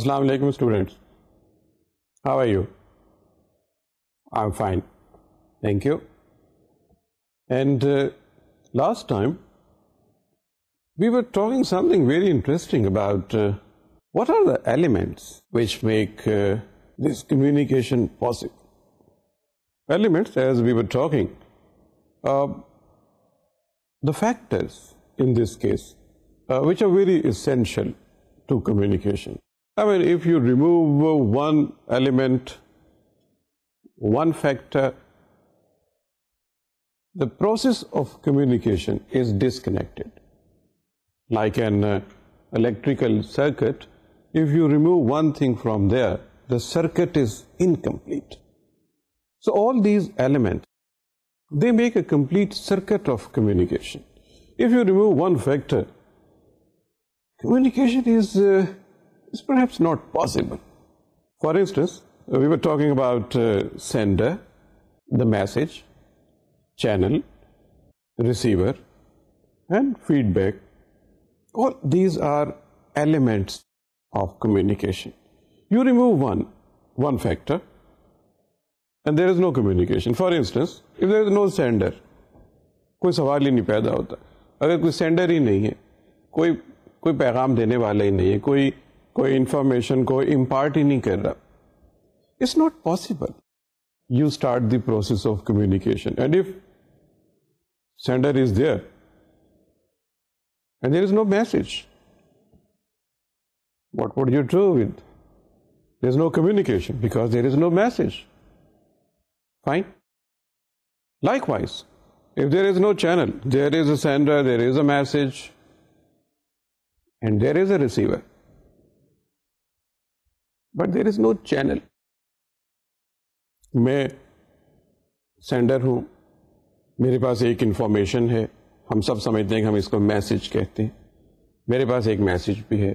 Assalamu alaikum students. How are you? I'm fine. Thank you. And uh, last time we were talking something very interesting about uh, what are the elements which make uh, this communication possible. Elements as we were talking uh, the factors in this case uh, which are very essential to communication. I mean, if you remove one element, one factor, the process of communication is disconnected. Like an uh, electrical circuit, if you remove one thing from there, the circuit is incomplete. So all these elements, they make a complete circuit of communication. If you remove one factor, communication is uh, is perhaps not possible. For instance, we were talking about uh, sender, the message, channel, receiver, and feedback. All these are elements of communication. You remove one, one factor, and there is no communication. For instance, if there is no sender, کوئی سوال ہی نہیں پیدا ہوتا اگر کوئی sender ہی نہیں ہے کوئی کوئی پیغام دینے والا ہی نہیں ہے کوئی कोई information, को imparting. ही नहीं कर रहा it's not possible you start the process of communication and if sender is there and there what would you do with? There's no communication because there is no message. Fine. Likewise, if there is no channel, there is a sender, there is a message, and there is a receiver. But there is no channel मैं sender हूँ मेरे पास एक information है हम सब समझते हैं कि हम इसको मैसेज कहते हैं मेरे पास एक मैसेज भी है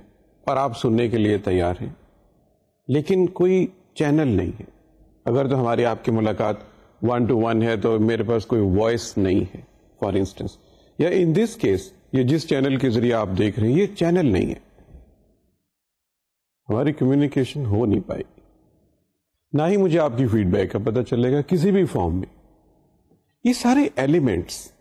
और आप सुनने के लिए तैयार हैं लेकिन कोई चैनल नहीं है अगर तो हमारी आपकी मुलाकात वन टू वन है तो मेरे पास कोई वॉइस नहीं है फॉर इंस्टेंस या इन दिस केस ये जिस चैनल के जरिए आप देख रहे हैं ये चैनल नहीं है हमारी कम्युनिकेशन हो नहीं पाई ना ही मुझे आपकी फीडबैक का पता चलेगा किसी भी फॉर्म में ये सारे एलिमेंट्स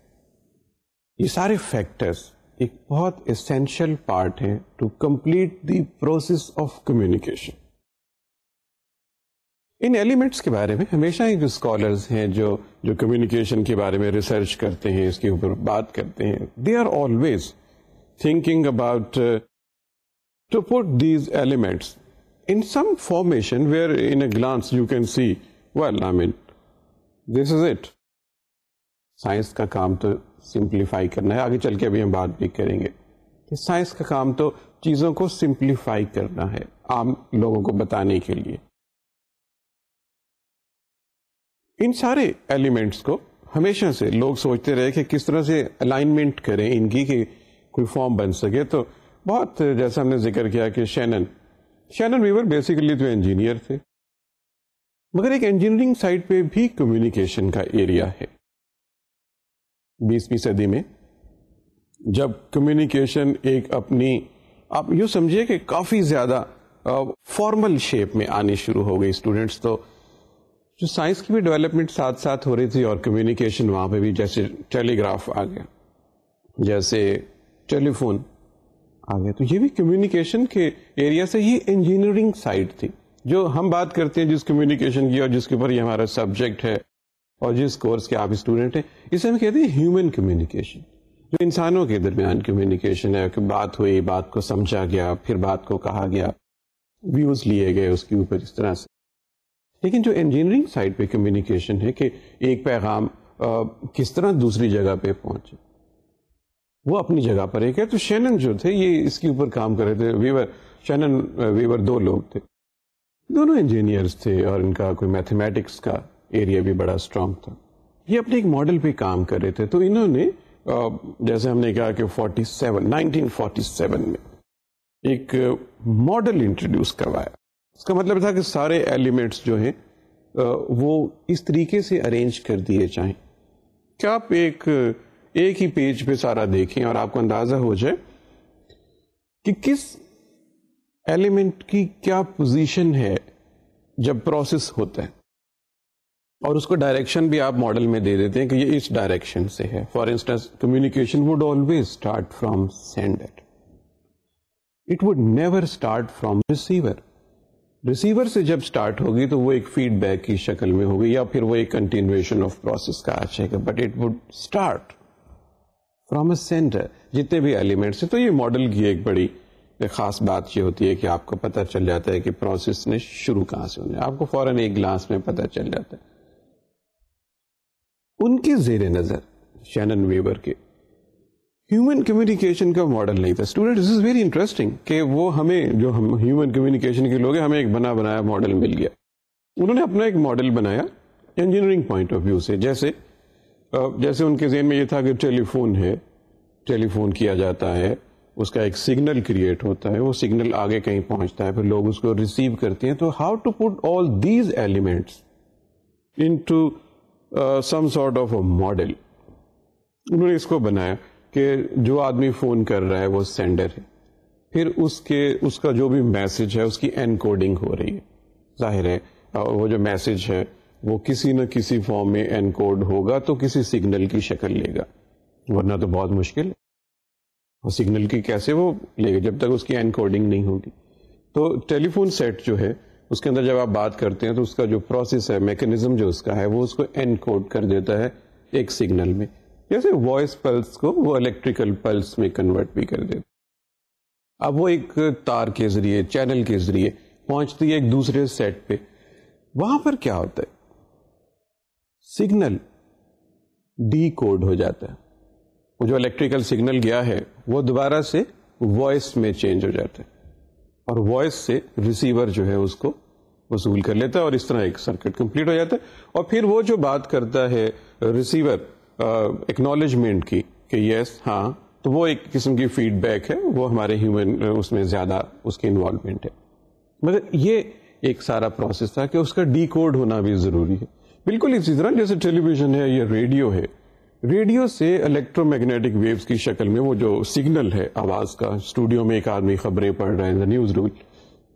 ये सारे फैक्टर्स एक बहुत एसेंशियल पार्ट है to complete the process of communication इन एलिमेंट्स के बारे में हमेशा ही जो स्कॉलर्स हैं जो जो कम्युनिकेशन के बारे में रिसर्च करते हैं इसके ऊपर बात करते हैं they are always thinking about to put these elements in some formation where in a glance you can see, well, I mean, this is it. Science का काम तो सिंप्लीफाई करना है आगे चल के अभी हम बात भी करेंगे कि साइंस का काम तो चीज़ों को सिंप्लीफाई करना है आम लोगों को बताने के लिए इन सारे एलिमेंट्स को हमेशा से लोग सोचते रहे कि किस तरह से अलाइनमेंट करें इनकी कि कोई फॉर्म बन सके तो बहुत जैसा हमने जिक्र किया कि शैनन शैनन वीवर बेसिकली तो इंजीनियर थे मगर एक इंजीनियरिंग साइड पे भी कम्युनिकेशन का एरिया है बीसवीं सदी में जब कम्युनिकेशन एक अपनी आप यूँ समझिए कि काफ़ी ज़्यादा फॉर्मल शेप में आनी शुरू हो गई स्टूडेंट्स तो जो साइंस की भी डेवलपमेंट साथ साथ हो रही थी और कम्युनिकेशन वहाँ पे भी जैसे टेलीग्राफ आ गया जैसे टेलीफोन आ गया तो ये भी कम्युनिकेशन के एरिया से ये इंजीनियरिंग साइड थी जो हम बात करते हैं जिस कम्युनिकेशन की और जिसके ऊपर ये हमारा सब्जेक्ट है और जिस कोर्स के आप स्टूडेंट हैं इसे हम कहते हैं ह्यूमन कम्युनिकेशन जो इंसानों के दरमियान कम्युनिकेशन है कि बात हुई बात को समझा गया फिर बात को कहा गया व्यूज लिए गए उसके ऊपर इस तरह से लेकिन जो इंजीनियरिंग साइड पे कम्युनिकेशन है कि एक पैगाम किस तरह दूसरी जगह पे पहुंचे वो अपनी जगह पर एक है तो शैनन जो थे ये इसके ऊपर काम कर रहे थे वीवर शैनन वीवर दो लोग थे दोनों इंजीनियर्स थे और इनका कोई मैथमेटिक्स का एरिया भी बड़ा स्ट्रांग था ये अपने एक मॉडल पे काम कर रहे थे तो इन्होंने uh, जैसे हमने कहा कि 47 1947 में एक मॉडल uh, इंट्रोड्यूस करवाया इसका मतलब था कि सारे एलिमेंट्स जो हैं uh, वो इस तरीके से अरेंज कर दिए जाएं क्या आप एक एक ही पेज पे सारा देखें और आपको अंदाजा हो जाए कि किस एलिमेंट की क्या पोजीशन है जब प्रोसेस होता है और उसको डायरेक्शन भी आप मॉडल में दे देते हैं कि ये इस डायरेक्शन से है for instance communication would always start from sender it would never start from receiver receiver से जब स्टार्ट होगी तो वो एक फीडबैक की शक्ल में होगी या फिर वो एक कंटिन्यूएशन ऑफ प्रोसेस का आ जाएगा बट इट वुड स्टार्ट प्रोमिसेंट है जितने भी एलिमेंट्स हैं तो ये मॉडल की एक बड़ी खास बात ये होती है कि आपको पता चल जाता है कि प्रोसेस ने शुरू कहाँ से होने आपको फौरन एक ग्लास में पता चल जाता है उनके जेर नज़र शैनन वेबर के ह्यूमन कम्युनिकेशन का मॉडल नहीं था student this is very interesting कि वो हमें जो हम ह्यूमन कम्युनिकेशन के लोग हैं हमें एक बना बनाया मॉडल मिल गया उन्होंने अपना एक मॉडल बनाया इंजीनियरिंग पॉइंट ऑफ व्यू से जैसे जैसे उनके जहन में ये था कि टेलीफोन है टेलीफोन किया जाता है उसका एक सिग्नल क्रिएट होता है वो सिग्नल आगे कहीं पहुंचता है फिर लोग उसको रिसीव करते हैं तो how to put all these elements into some sort of a model उन्होंने इसको बनाया कि जो आदमी फ़ोन कर रहा है वो सेंडर है फिर उसके उसका जो भी मैसेज है उसकी एनकोडिंग हो रही है जाहिर है वो जो मैसेज है वो किसी न किसी फॉर्म में एनकोड होगा तो किसी सिग्नल की शक्ल लेगा वरना तो बहुत मुश्किल है और सिग्नल की कैसे वो लेगा जब तक उसकी एनकोडिंग नहीं होगी तो टेलीफोन सेट जो है उसके अंदर जब आप बात करते हैं तो उसका जो प्रोसेस है मैकेनिज्म जो उसका है वो उसको एनकोड कर देता है एक सिग्नल में जैसे वॉइस पल्स को वो इलेक्ट्रिकल पल्स में कन्वर्ट भी कर देता है अब वो एक तार के जरिए चैनल के जरिए पहुंचती है एक दूसरे सेट पे वहां पर क्या होता है सिग्नल डी कोड हो जाता है वो जो इलेक्ट्रिकल सिग्नल गया है वो दोबारा से वॉइस में चेंज हो जाता है और वॉइस से रिसीवर जो है उसको वसूल कर लेता है और इस तरह एक सर्किट कंप्लीट हो जाता है और फिर वो जो बात करता है रिसीवर एक्नॉलेजमेंट की कि यस हाँ तो वो एक किस्म की फीडबैक है वो हमारे ह्यूमन उसमें ज़्यादा उसकी इन्वॉल्वमेंट है मतलब ये एक सारा प्रोसेस था कि उसका डी कोड होना भी ज़रूरी है बिल्कुल इसी तरह जैसे टेलीविजन है या रेडियो है रेडियो से इलेक्ट्रोमैग्नेटिक वेव्स की शक्ल में वो जो सिग्नल है आवाज का स्टूडियो में एक आदमी खबरें पढ़ रहा है न्यूज रूल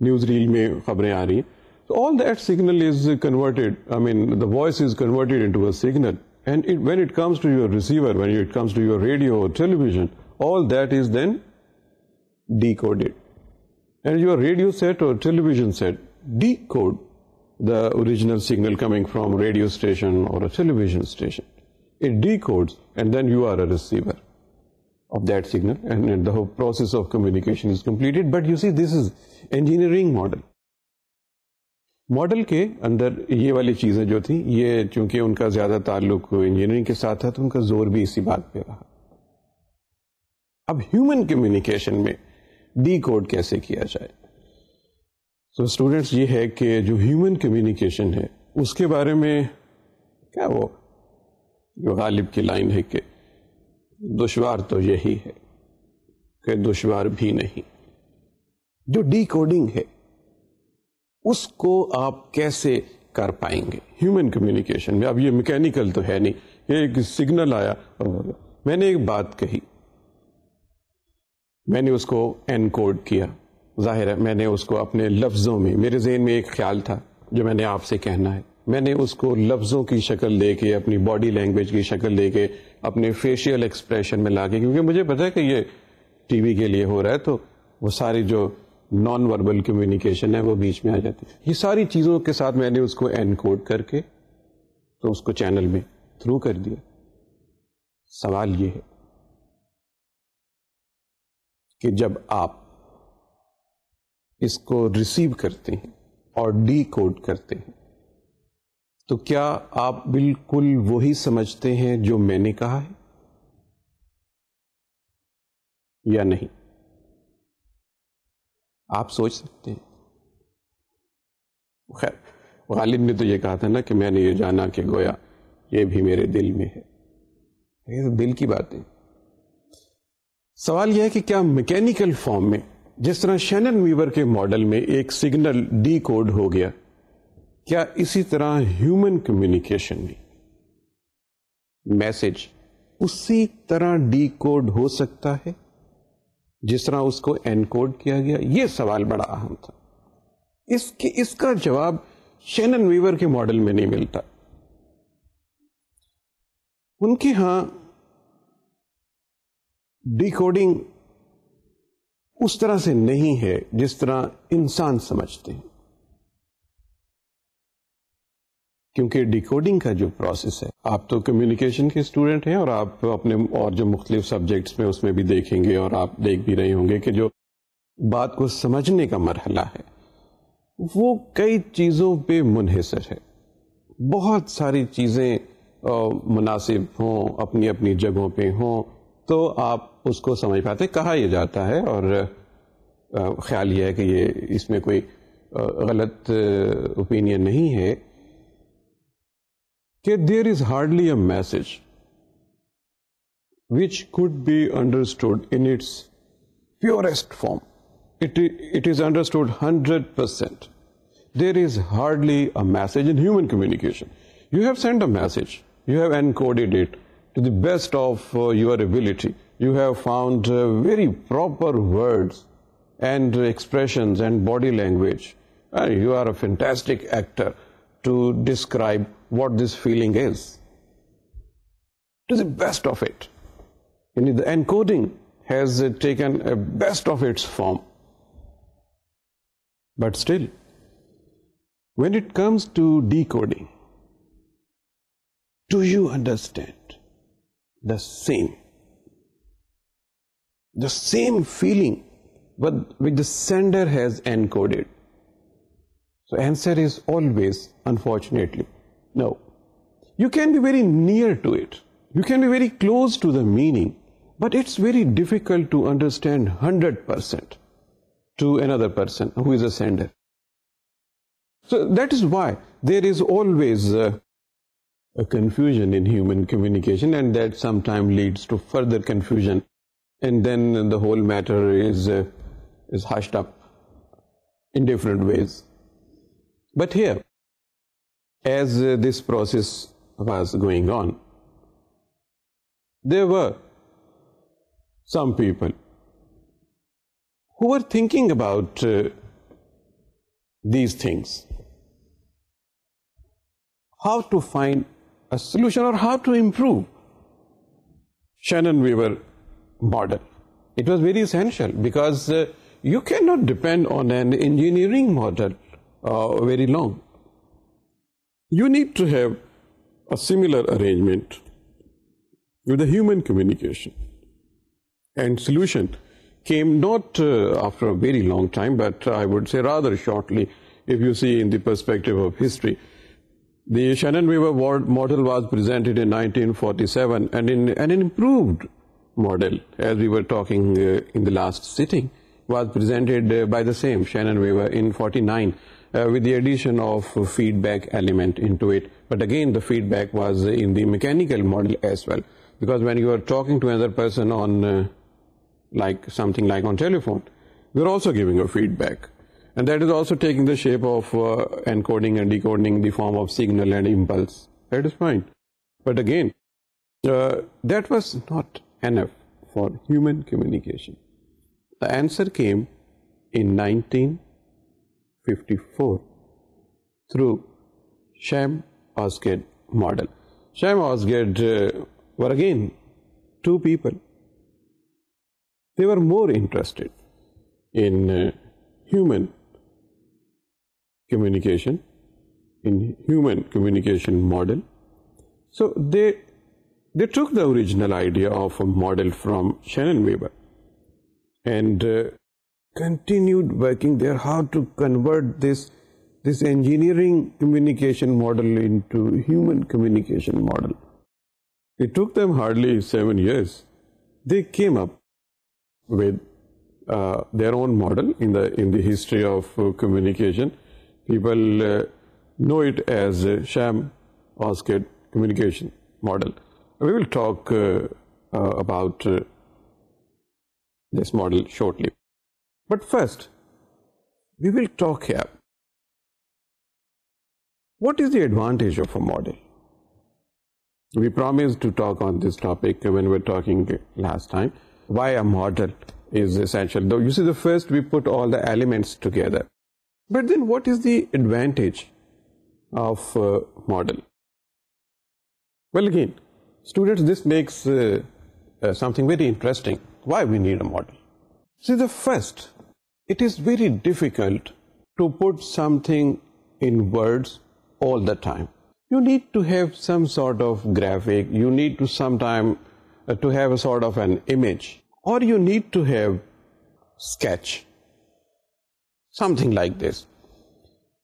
न्यूज रील में खबरें आ रही हैं तो all that signal is converted I mean the voice is converted into a signal and it when it comes to your receiver when it comes to your radio और television all that is then decoded and your radio set or television set decode the original signal coming from radio station or a television station. It decodes and then you are a receiver of that signal and the whole process of communication is completed. But you see this is engineering model. Model کے اندر یہ والی چیزیں جو تھیں یہ چونکہ ان کا زیادہ تعلق انجینئرنگ کے ساتھ تھا تو ان کا زور بھی اسی بات پہ رہا اب ہیومن کمیونیکیشن میں ڈی کوڈ کیسے کیا جائے तो स्टूडेंट्स ये है कि जो ह्यूमन कम्युनिकेशन है उसके बारे में क्या वो जो गालिब की लाइन है कि दुशवार तो यही है कि दुशवार भी नहीं जो डी कोडिंग है उसको आप कैसे कर पाएंगे ह्यूमन कम्युनिकेशन में अब ये मैकेनिकल तो है नहीं एक सिग्नल आया और मैंने एक बात कही मैंने उसको एनकोड किया ज़ाहिर है मैंने उसको अपने लफ्ज़ों में मेरे जहन में एक ख्याल था जो मैंने आपसे कहना है मैंने उसको लफ्ज़ों की शक्ल दे के अपनी बॉडी लैंग्वेज की शक्ल दे के अपने फेशियल एक्सप्रेशन में ला के क्योंकि मुझे पता है कि ये टीवी के लिए हो रहा है तो वो सारी जो नॉन वर्बल कम्युनिकेशन है वो बीच में आ जाती है ये सारी चीज़ों के साथ मैंने उसको एनकोड करके तो उसको चैनल में थ्रू कर दिया सवाल ये है कि जब आप इसको रिसीव करते हैं और डी कोड करते हैं तो क्या आप बिल्कुल वही समझते हैं जो मैंने कहा है या नहीं आप सोच सकते हैं खैर गालिब ने तो ये कहा था ना कि मैंने ये जाना कि गोया ये भी मेरे दिल में है ये तो दिल की बात है सवाल यह है कि क्या मैकेनिकल फॉर्म में जिस तरह शैनन वीवर के मॉडल में एक सिग्नल डी कोड हो गया क्या इसी तरह ह्यूमन कम्युनिकेशन में मैसेज उसी तरह डी कोड हो सकता है जिस तरह उसको एनकोड किया गया यह सवाल बड़ा अहम था इसके इसका जवाब शेनन वीवर के मॉडल में नहीं मिलता उनके यहां डिकोडिंग उस तरह से नहीं है जिस तरह इंसान समझते हैं क्योंकि डिकोडिंग का जो प्रोसेस है आप तो कम्युनिकेशन के स्टूडेंट हैं और आप अपने और जो मुख्तलिफ सब्जेक्ट्स में उसमें भी देखेंगे और आप देख भी रहे होंगे कि जो बात को समझने का मरहला है वो कई चीज़ों पे मुनहसर है बहुत सारी चीज़ें मुनासिब हों अपनी अपनी जगहों पे हों तो आप उसको समझ पाते कहा यह जाता है और ख्याल यह है कि ये इसमें कोई गलत ओपिनियन नहीं है कि there is hardly a message which could be understood in its purest form. It, it is understood 100%. There is hardly a message in human communication. You have sent a message. You have encoded it to the best of uh, your ability. you have found uh, very proper words and expressions and body language. Uh, you are a fantastic actor to describe what this feeling is. To the best of it. the encoding has uh, taken a best of its form. But still, when it comes to decoding, do you understand the same? the same feeling but which the sender has encoded. So answer is always, unfortunately, no. You can be very near to it. You can be very close to the meaning, but it's very difficult to understand 100% to another person who is a sender. So that is why there is always a, uh, a confusion in human communication and that sometimes leads to further confusion and then the whole matter is, uh, is hushed up in different ways. But here, as uh, this process was going on, there were some people who were thinking about uh, these things. How to find a solution or how to improve. Shannon Weaver Model. It was very essential because uh, you cannot depend on an engineering model uh, very long. You need to have a similar arrangement with the human communication. And solution came not uh, after a very long time, but I would say rather shortly, if you see in the perspective of history. The Shannon River model was presented in 1947 and, in, an improved model as we were talking uh, in the last sitting was presented uh, by the same Shannon Weaver in 49 uh, with the addition of feedback element into it. But again the feedback was in the mechanical model as well because when you are talking to another person on uh, like something like on telephone you are also giving a feedback and that is also taking the shape of uh, encoding and decoding the form of signal and impulse. That is fine. But again uh, that was not NF for human communication. The answer came in 1954 through Sham Osgood model. Sham Osgood uh, were again two people. They were more interested in uh, human communication, in human communication model. So they they took the original idea of a model from Shannon Weber and uh, continued working there how to convert this this engineering communication model into human communication model. It took them hardly seven years. They came up with uh, their own model in the in the history of uh, communication. People uh, know it as uh, sham Osgood communication model. We will talk uh, uh, about uh, this model shortly. But first, we will talk here. What is the advantage of a model? We promised to talk on this topic when we were talking last time. Why a model is essential. Though you see, the first we put all the elements together. But then what is the advantage of a model? Well, again, Students, this makes uh, uh, something very interesting. Why we need a model? See, the first, it is very difficult to put something in words all the time. You need to have some sort of graphic. You need to sometime uh, to have a sort of an image. Or you need to have sketch. Something like this.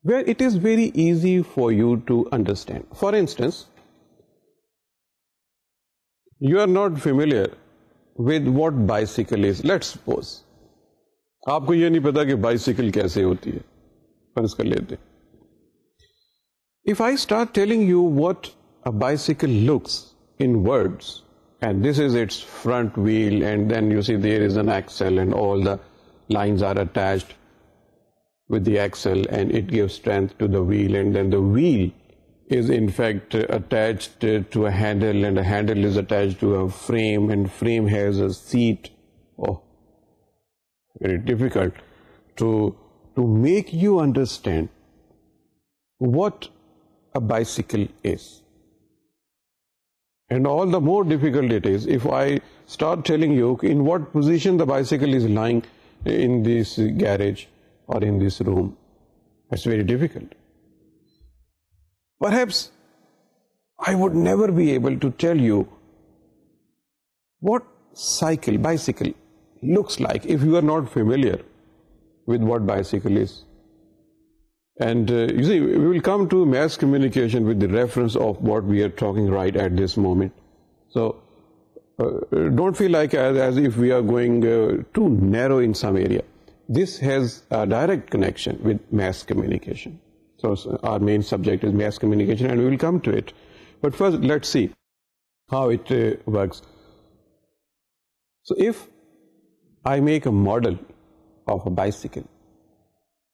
Where it is very easy for you to understand. For instance, you are not familiar with what bicycle is let suppose आपको यह नहीं पता कि bicycle कैसे होती है फर्ज कर लेते if I start telling you what a bicycle looks in words and this is its front wheel and then you see there is an axle and all the lines are attached with the axle and it gives strength to the wheel and then the wheel is in fact attached to a handle and a handle is attached to a frame and frame has a seat. Oh, very difficult to, to make you understand what a bicycle is. And all the more difficult it is if I start telling you in what position the bicycle is lying in this garage or in this room. That's very difficult. Perhaps I would never be able to tell you what cycle, bicycle looks like if you are not familiar with what bicycle is. And uh, you see, we will come to mass communication with the reference of what we are talking right at this moment. So, uh, don't feel like as, as, if we are going uh, too narrow in some area. This has a direct connection with mass communication. So our main subject is mass communication and we will come to it. But first let's see how it uh, works. So if I make a model of a bicycle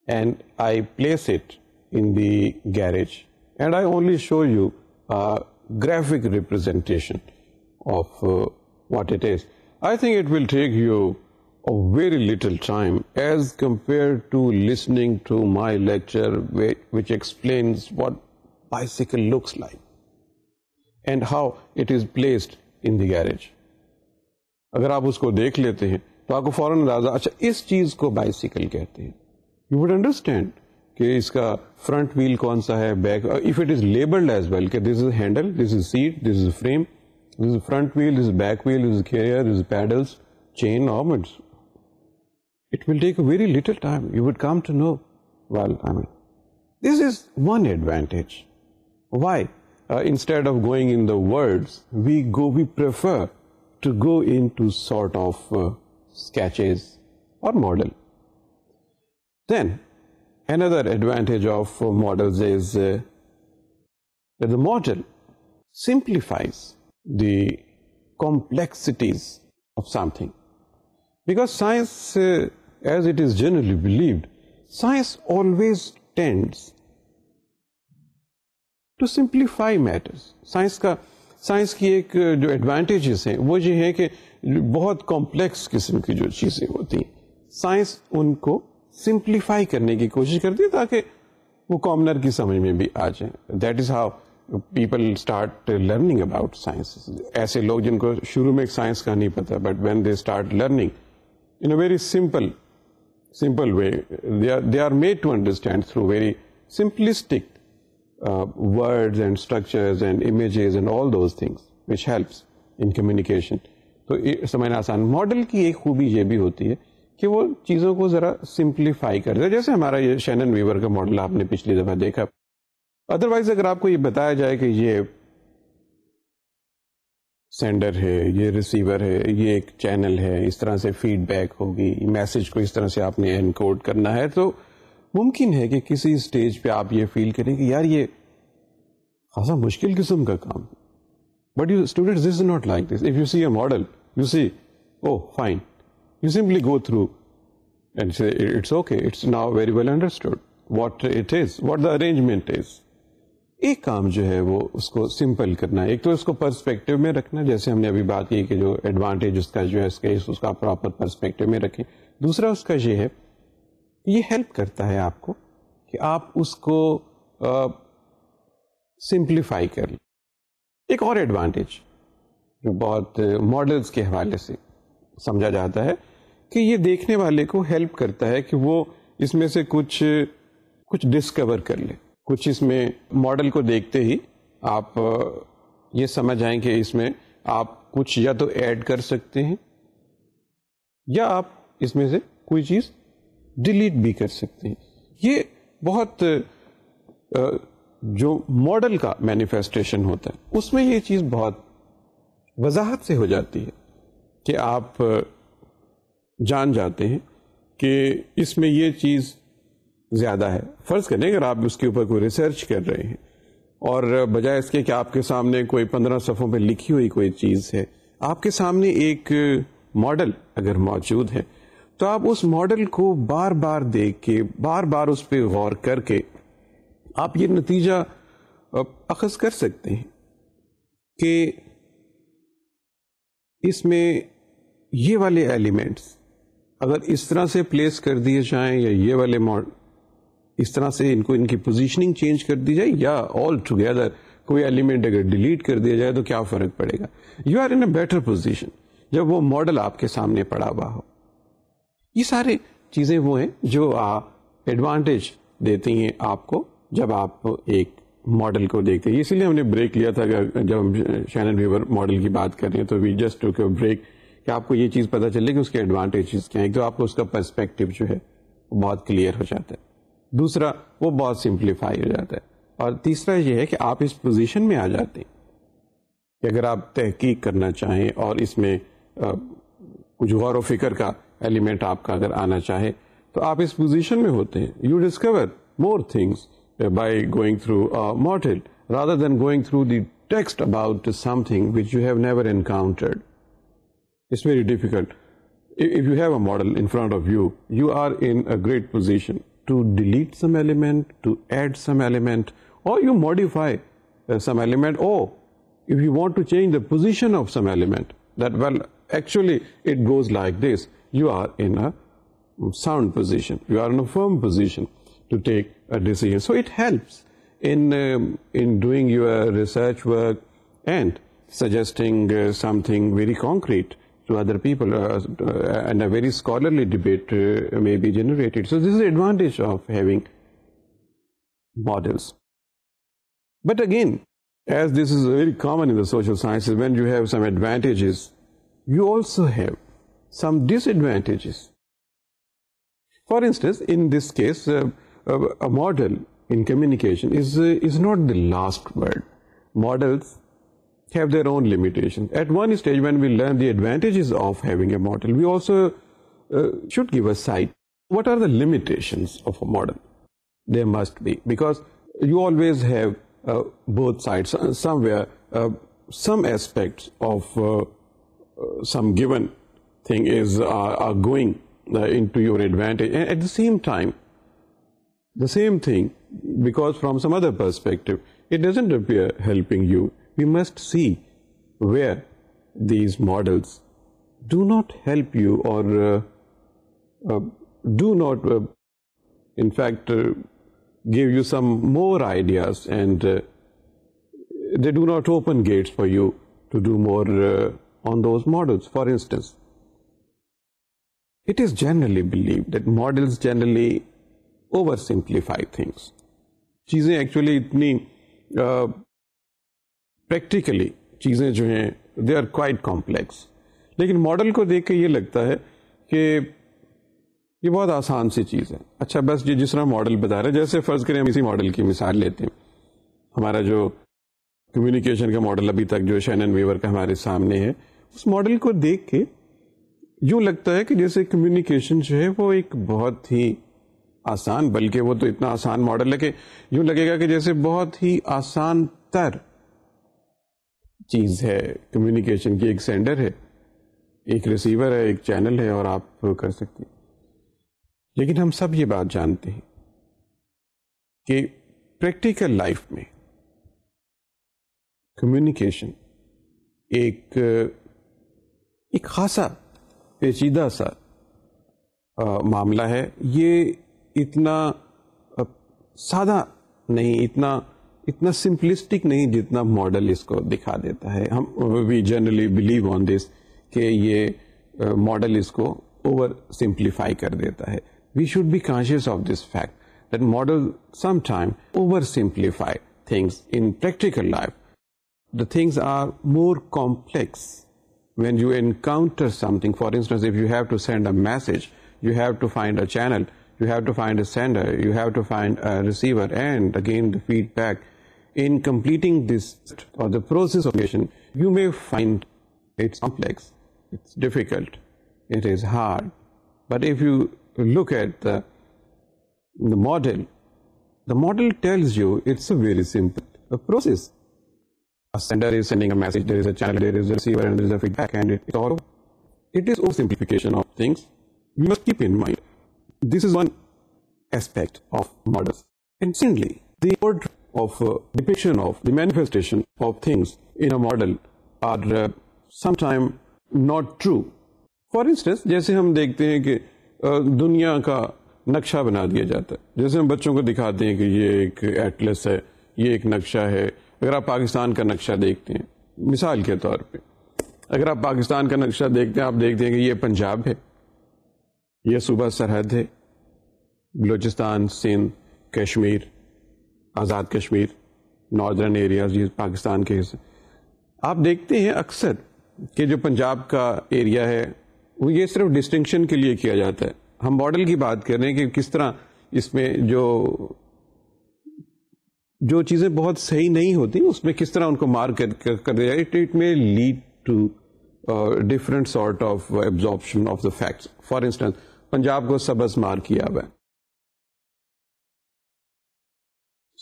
and I place it in the garage and I only show you a graphic representation of uh, what it is, I think it will take you or very little time as compared to listening to my lecture which explains what bicycle looks like and how it is placed in the garage. अगर आप उसको देख लेते हैं तो आपको फौरन अंदाजा अच्छा इस चीज को बाइसिकल कहते हैं यू वुड अंडरस्टैंड कि इसका फ्रंट व्हील कौन सा है back if it is labelled as well कि this is handle this is seat this is frame this is front wheel this back wheel this carrier this pedals chain ornaments It will take very little time. You would come to know, well, I mean, this is one advantage. Why? Uh, instead of going in the words, we go, we prefer to go into sort of uh, sketches or model. Then another advantage of uh, models is uh, that the model simplifies the complexities of something because science uh, as it is generally believed, science always tends to simplify matters science का science की एक uh, जो advantages हैं वो ये हैं कि बहुत कॉम्प्लेक्स किस्म की जो चीज़ें होती हैं साइंस उनको सिंप्लीफाई करने की कोशिश करती है ताकि वो कॉमनर की समझ में भी आ जाए that is how people start learning about science ऐसे लोग जिनको शुरू में साइंस का नहीं पता but when they start learning in a very simple simple way. They are, they are made to understand through very simplistic uh, words and structures and images and all those things which helps in communication. तो समझना आसान model की एक खूबी ये भी होती है कि वो चीज़ों को ज़रा सिंप्लीफाई कर दे जैसे हमारा ये शैनन वीवर का मॉडल आपने पिछली दफ़ा देखा अदरवाइज अगर आपको ये बताया जाए कि ये सेंडर है ये रिसीवर है ये एक चैनल है इस तरह से फीडबैक होगी मैसेज को इस तरह से आपने एनकोड करना है तो मुमकिन है कि किसी स्टेज पे आप ये फील करें कि यार ये खासा मुश्किल किस्म का काम but you student this is not like this if you see a model you see oh fine you simply go through and it's okay it's now very well understood what it is what the arrangement is एक काम जो है वो उसको simple करना है एक तो उसको पर्सपेक्टिव में रखना जैसे हमने अभी बात की कि जो एडवांटेज उसका जो है उसके उसका प्रॉपर पर्सपेक्टिव में रखें दूसरा उसका ये है ये हेल्प करता है आपको कि आप उसको सिंप्लीफाई कर लें एक और एडवांटेज जो बहुत मॉडल्स के हवाले से समझा जाता है कि ये देखने वाले को हेल्प करता है कि वो इसमें से कुछ कुछ डिस्कवर कर ले कुछ इसमें मॉडल को देखते ही आप ये समझ आए कि इसमें आप कुछ या तो ऐड कर सकते हैं या आप इसमें से कोई चीज़ डिलीट भी कर सकते हैं ये बहुत जो मॉडल का मैनिफेस्टेशन होता है उसमें ये चीज़ बहुत वजाहत से हो जाती है कि आप जान जाते हैं कि इसमें ये चीज़ ज़्यादा है फ़र्ज़ करें अगर आप उसके ऊपर कोई रिसर्च कर रहे हैं और बजाय इसके कि आपके सामने कोई पंद्रह सफ़ों पर लिखी हुई कोई चीज़ है आपके सामने एक मॉडल अगर मौजूद है तो आप उस मॉडल को बार बार देख के बार बार उस पर गौर करके आप ये नतीजा अखज कर सकते हैं कि इसमें ये वाले एलिमेंट्स अगर इस तरह से प्लेस कर दिए जाएं या ये वाले इस तरह से इनको इनकी पोजीशनिंग चेंज कर दी जाए या ऑल टुगेदर कोई एलिमेंट अगर डिलीट कर दिया जाए तो क्या फर्क पड़ेगा you are in a better position जब वो मॉडल आपके सामने पड़ा हुआ हो ये सारे चीज़ें वो हैं जो एडवांटेज देती हैं आपको जब आप एक मॉडल को देखते हैं इसीलिए हमने ब्रेक लिया था अगर जब हम शैनन वीवर मॉडल की बात कर रहे हैं तो वी जस्ट टू ब्रेक कि आपको ये चीज़ पता चले कि उसके एडवांटेजेस क्या हैं तो आपको उसका पर्सपेक्टिव जो है बहुत क्लियर हो जाता है दूसरा वो बहुत सिंप्लीफाई हो जाता है और तीसरा ये है कि आप इस पोजीशन में आ जाते हैं कि अगर आप तहकीक करना चाहें और इसमें आ, कुछ गौर व फिक्र का एलिमेंट आपका अगर आना चाहे तो आप इस पोजीशन में होते हैं you discover more things by going through model rather than going through the text about something which you have never encountered. It's very difficult. If you have a model in front of you, you are in a great position. to delete some element, to add some element, or you modify uh, some element, or oh, if you want to change the position of some element, that well, actually it goes like this, you are in a sound position, you are in a firm position to take a decision. So it helps in, um, in doing your research work and suggesting uh, something very concrete to other people uh, uh, and a very scholarly debate uh, may be generated. So this is the advantage of having models. But again, as this is very common in the social sciences, when you have some advantages, you also have some disadvantages. For instance, in this case, uh, uh a model in communication is, uh, is not the last word. Models have their own limitations. At one stage when we learn the advantages of having a model, we also uh, should give a sight. What are the limitations of a model? There must be because you always have uh, both sides uh, somewhere uh, some aspects of uh, uh, some given thing is are going into your advantage and at the same time the same thing because from some other perspective it doesn't appear helping you we must see where these models do not help you or uh, uh, do not uh, in fact uh, give you some more ideas and uh, they do not open gates for you to do more uh, on those models. For instance, it is generally believed that models generally oversimplify things. actually, it means. Practically चीज़ें जो हैं they are quite complex लेकिन model को देख के ये लगता है कि ये बहुत आसान सी चीज़ है अच्छा बस ये जिस तरह मॉडल बता रहे हैं जैसे फ़र्ज़ करें हम इसी मॉडल की मिसाल लेते हैं हमारा जो कम्युनिकेशन का मॉडल अभी तक जो शैनन वेवर का हमारे सामने है उस मॉडल को देख के यूँ लगता है कि जैसे कम्युनिकेशन जो है वो एक बहुत ही आसान बल्कि वो तो इतना आसान मॉडल है कि यूँ लगेगा कि जैसे बहुत ही आसान तर चीज़ है कम्युनिकेशन की एक सेंडर है एक रिसीवर है एक चैनल है और आप कर सकते हैं लेकिन हम सब ये बात जानते हैं कि प्रैक्टिकल लाइफ में कम्युनिकेशन एक एक खासा पेचीदा सा आ, मामला है ये इतना सादा नहीं इतना इतना सिंपलिस्टिक नहीं जितना मॉडल इसको दिखा देता है हम we generally believe on this कि ये मॉडल इसको ओवर सिंप्लीफाई कर देता है we should be conscious of this fact that model sometime oversimplify things in practical life the things are more complex when you encounter something. For instance, if you have to send a message, you have to find a channel, you have to find a sender, you have to find a receiver, and again the feedback. in completing this or the process of creation, you may find it's complex, it's difficult, it is hard. But if you look at the, the model, the model tells you it's a very simple a process. A sender is sending a message, there is a channel, there is a receiver, and there is a feedback, and it's all. It is oversimplification of things. We must keep in mind. This is one aspect of models. And secondly, the word of uh, depiction of the manifestation of things in a model are uh, sometime not true. For instance जैसे हम देखते हैं कि दुनिया का नक्शा बना दिया जाता है जैसे हम बच्चों को दिखाते हैं कि ये एक एटलस है ये एक नक्शा है अगर आप पाकिस्तान का नक्शा देखते हैं मिसाल के तौर पे अगर आप पाकिस्तान का नक्शा देखते हैं आप देखते हैं कि ये पंजाब है ये सूबा सरहद है बलूचिस्तान सिंध कश्मीर आज़ाद कश्मीर नॉर्दर्न एरियाज ये पाकिस्तान के हिस्से आप देखते हैं अक्सर कि जो पंजाब का एरिया है वो ये सिर्फ डिस्टिंक्शन के लिए किया जाता है हम मॉडल की बात कर रहे हैं कि किस तरह इसमें जो जो चीज़ें बहुत सही नहीं होती उसमें किस तरह उनको मार कर कर, कर दिया इट में lead to different sort of absorption of the facts for instance Punjab को सबस मार किया हुआ है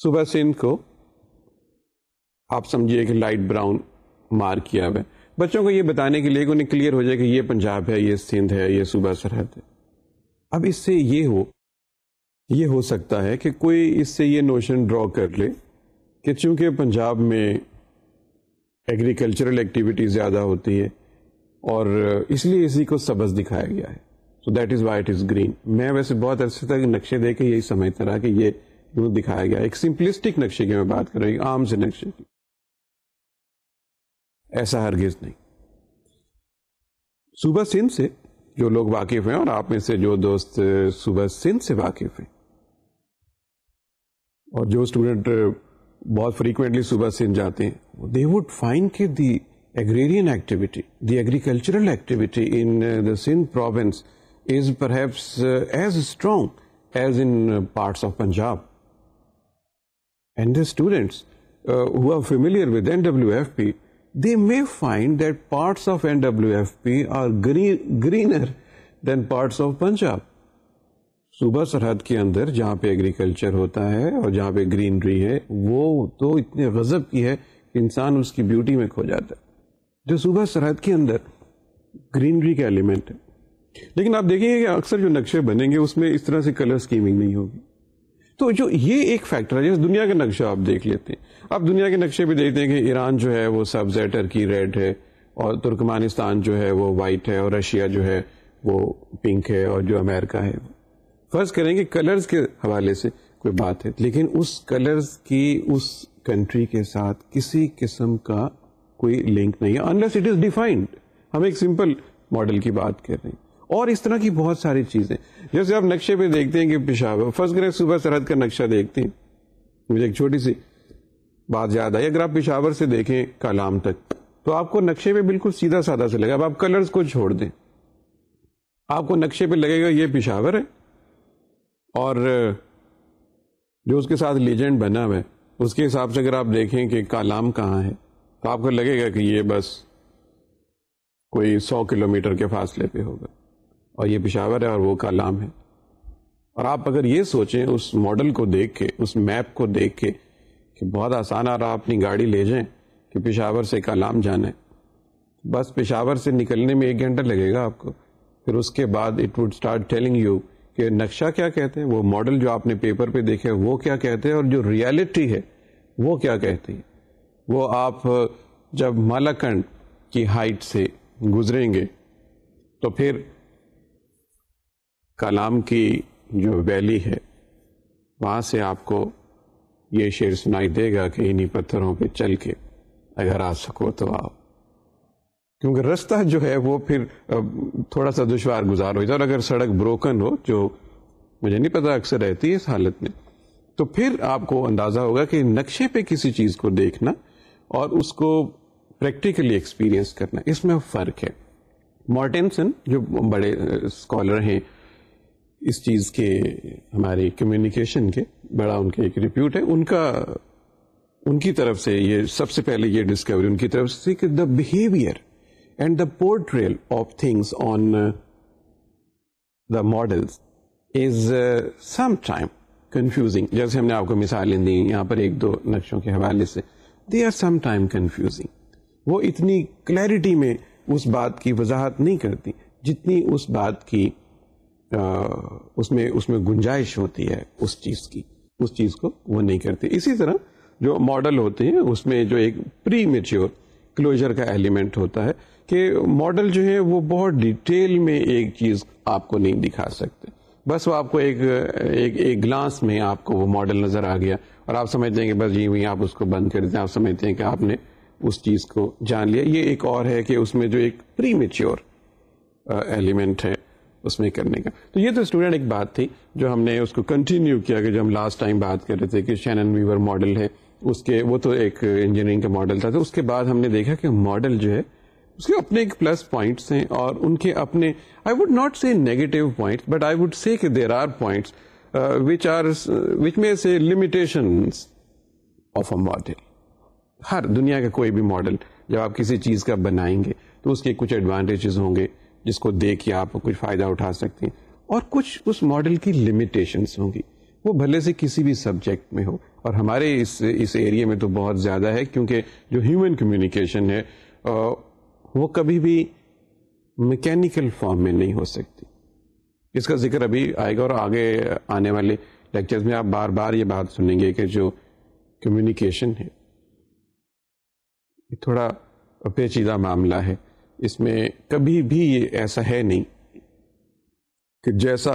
सुबह से इनको आप समझिए कि लाइट ब्राउन मार किया हुआ है बच्चों को ये बताने के लिए उन्हें क्लियर हो जाए कि ये पंजाब है ये सिंध है ये सूबा सरहद है अब इससे ये हो ये हो सकता है कि कोई इससे ये नोशन ड्रॉ कर ले कि चूंकि पंजाब में एग्रीकल्चरल एक्टिविटी ज़्यादा होती है और इसलिए इसी को सब्ज दिखाया गया है so that is why it is green मैं वैसे बहुत अरसे तक नक्शे दे के यही समझता रहा कि ये यूं दिखाया गया एक सिंपलिस्टिक नक्शे की मैं बात कर रहा हूं आम से नक्शे की ऐसा हरगिज नहीं सुबह सिंध से जो लोग वाकिफ हैं और आप में से जो दोस्त सुबह सिंध से वाकिफ हैं और जो स्टूडेंट बहुत फ्रीक्वेंटली सुबह सिंध जाते हैं दे वुड फाइंड कि दी agrarian activity, the agricultural activity in uh, the Sindh province is perhaps uh, as strong as in uh, parts of Punjab. and the students uh, who are familiar with NWFP, they may find that parts of NWFP are green, greener than parts of Punjab. सूबा सरहद के अंदर जहाँ पे agriculture होता है और जहाँ पे ग्रीनरी है वो तो इतने गजब की है कि इंसान उसकी ब्यूटी में खो जाता है जो सूबा सरहद के अंदर ग्रीनरी का एलिमेंट है लेकिन आप देखेंगे कि अक्सर जो नक्शे बनेंगे उसमें इस तरह से कलर स्कीमिंग नहीं होगी तो जो ये एक फैक्टर है जैसे दुनिया का नक्शा आप देख लेते हैं आप दुनिया के नक्शे भी देखते हैं कि ईरान जो है वो सब्ज है टर्की रेड है और तुर्कमानिस्तान जो है वो वाइट है और रशिया जो है वो पिंक है और जो अमेरिका है फर्ज करेंगे कलर्स के हवाले से कोई बात है लेकिन उस कलर्स की उस कंट्री के साथ किसी किस्म का कोई लिंक नहीं है अनलेस इट इज डिफाइंड हम एक सिंपल मॉडल की बात कर रहे हैं और इस तरह की बहुत सारी चीज़ें जैसे आप नक्शे पे देखते हैं कि पेशाब फर्स्ट करें सुबह सरहद का नक्शा देखते हैं मुझे एक छोटी सी बात याद आई अगर आप पेशावर से देखें कलाम तक तो आपको नक्शे पे बिल्कुल सीधा साधा से लगेगा अब आप कलर्स को छोड़ दें आपको नक्शे पे लगेगा ये पेशावर है और जो उसके साथ लीजेंड बना हुआ है उसके हिसाब से अगर आप देखें कि कालाम कहाँ है तो आपको लगेगा कि ये बस कोई सौ किलोमीटर के फासले पे होगा और ये पिशावर है और वो कालाम है और आप अगर ये सोचें उस मॉडल को देख के उस मैप को देख के कि बहुत आसान है और आप अपनी गाड़ी ले जाएं कि पिशावर से कालाम जाना है बस पेशावर से निकलने में एक घंटा लगेगा आपको फिर उसके बाद it would start telling you कि नक्शा क्या कहते हैं वो मॉडल जो आपने पेपर पे देखे वो क्या कहते हैं और जो रियलिटी है वो क्या कहती है वो आप जब मलकंड की हाइट से गुजरेंगे तो फिर कलाम की जो वैली है वहाँ से आपको ये शेर सुनाई देगा कि इन्हीं पत्थरों पे चल के अगर आ सको तो आओ क्योंकि रास्ता जो है वो फिर थोड़ा सा दुशवार गुजार हो जाए और अगर सड़क ब्रोकन हो जो मुझे नहीं पता अक्सर रहती है इस हालत में तो फिर आपको अंदाज़ा होगा कि नक्शे पे किसी चीज़ को देखना और उसको प्रैक्टिकली एक्सपीरियंस करना इसमें फ़र्क है मॉर्टेनसन जो बड़े स्कॉलर हैं इस चीज़ के हमारे कम्युनिकेशन के बड़ा उनका एक रिप्यूट है उनका उनकी तरफ से ये सबसे पहले ये डिस्कवरी उनकी तरफ से कि the behaviour and the portrayal of things on the models is sometime confusing जैसे हमने आपको मिसालें दी यहाँ पर एक दो नक्शों के हवाले से they are sometime confusing वो इतनी क्लैरिटी में उस बात की वजाहत नहीं करती जितनी उस बात की उसमें उसमें गुंजाइश होती है उस चीज की उस चीज को वो नहीं करते इसी तरह जो मॉडल होते हैं उसमें जो एक प्री मेच्योर क्लोजर का एलिमेंट होता है कि मॉडल जो है वो बहुत डिटेल में एक चीज आपको नहीं दिखा सकते बस वो आपको एक एक एक ग्लास में आपको वो मॉडल नजर आ गया और आप समझते हैं कि बस ये आप उसको बंद कर देते हैं आप समझते हैं कि आपने उस चीज को जान लिया ये एक और है कि उसमें जो एक प्री मेच्योर एलिमेंट है उसमें करने का तो ये तो स्टूडेंट एक बात थी जो हमने उसको कंटिन्यू किया कि जो हम लास्ट टाइम बात कर रहे थे कि शैनन वीवर मॉडल है उसके वो तो एक इंजीनियरिंग का मॉडल था तो उसके बाद हमने देखा कि मॉडल जो है उसके अपने एक प्लस पॉइंट्स हैं और उनके अपने I would not say negative points but I would say there are points which are which में से लिमिटेशन ऑफ अ मॉडल हर दुनिया का कोई भी मॉडल जब आप किसी चीज़ का बनाएंगे तो उसके कुछ एडवांटेजेस होंगे जिसको देख के आप कुछ फ़ायदा उठा सकते हैं और कुछ उस मॉडल की लिमिटेशंस होंगी वो भले से किसी भी सब्जेक्ट में हो और हमारे इस इस एरिया में तो बहुत ज़्यादा है क्योंकि जो ह्यूमन कम्युनिकेशन है वो कभी भी मैकेनिकल फॉर्म में नहीं हो सकती इसका जिक्र अभी आएगा और आगे आने वाले लेक्चर्स में आप बार बार ये बात सुनेंगे कि जो कम्युनिकेशन है थोड़ा पेचीदा मामला है इसमें कभी भी ये ऐसा है नहीं कि जैसा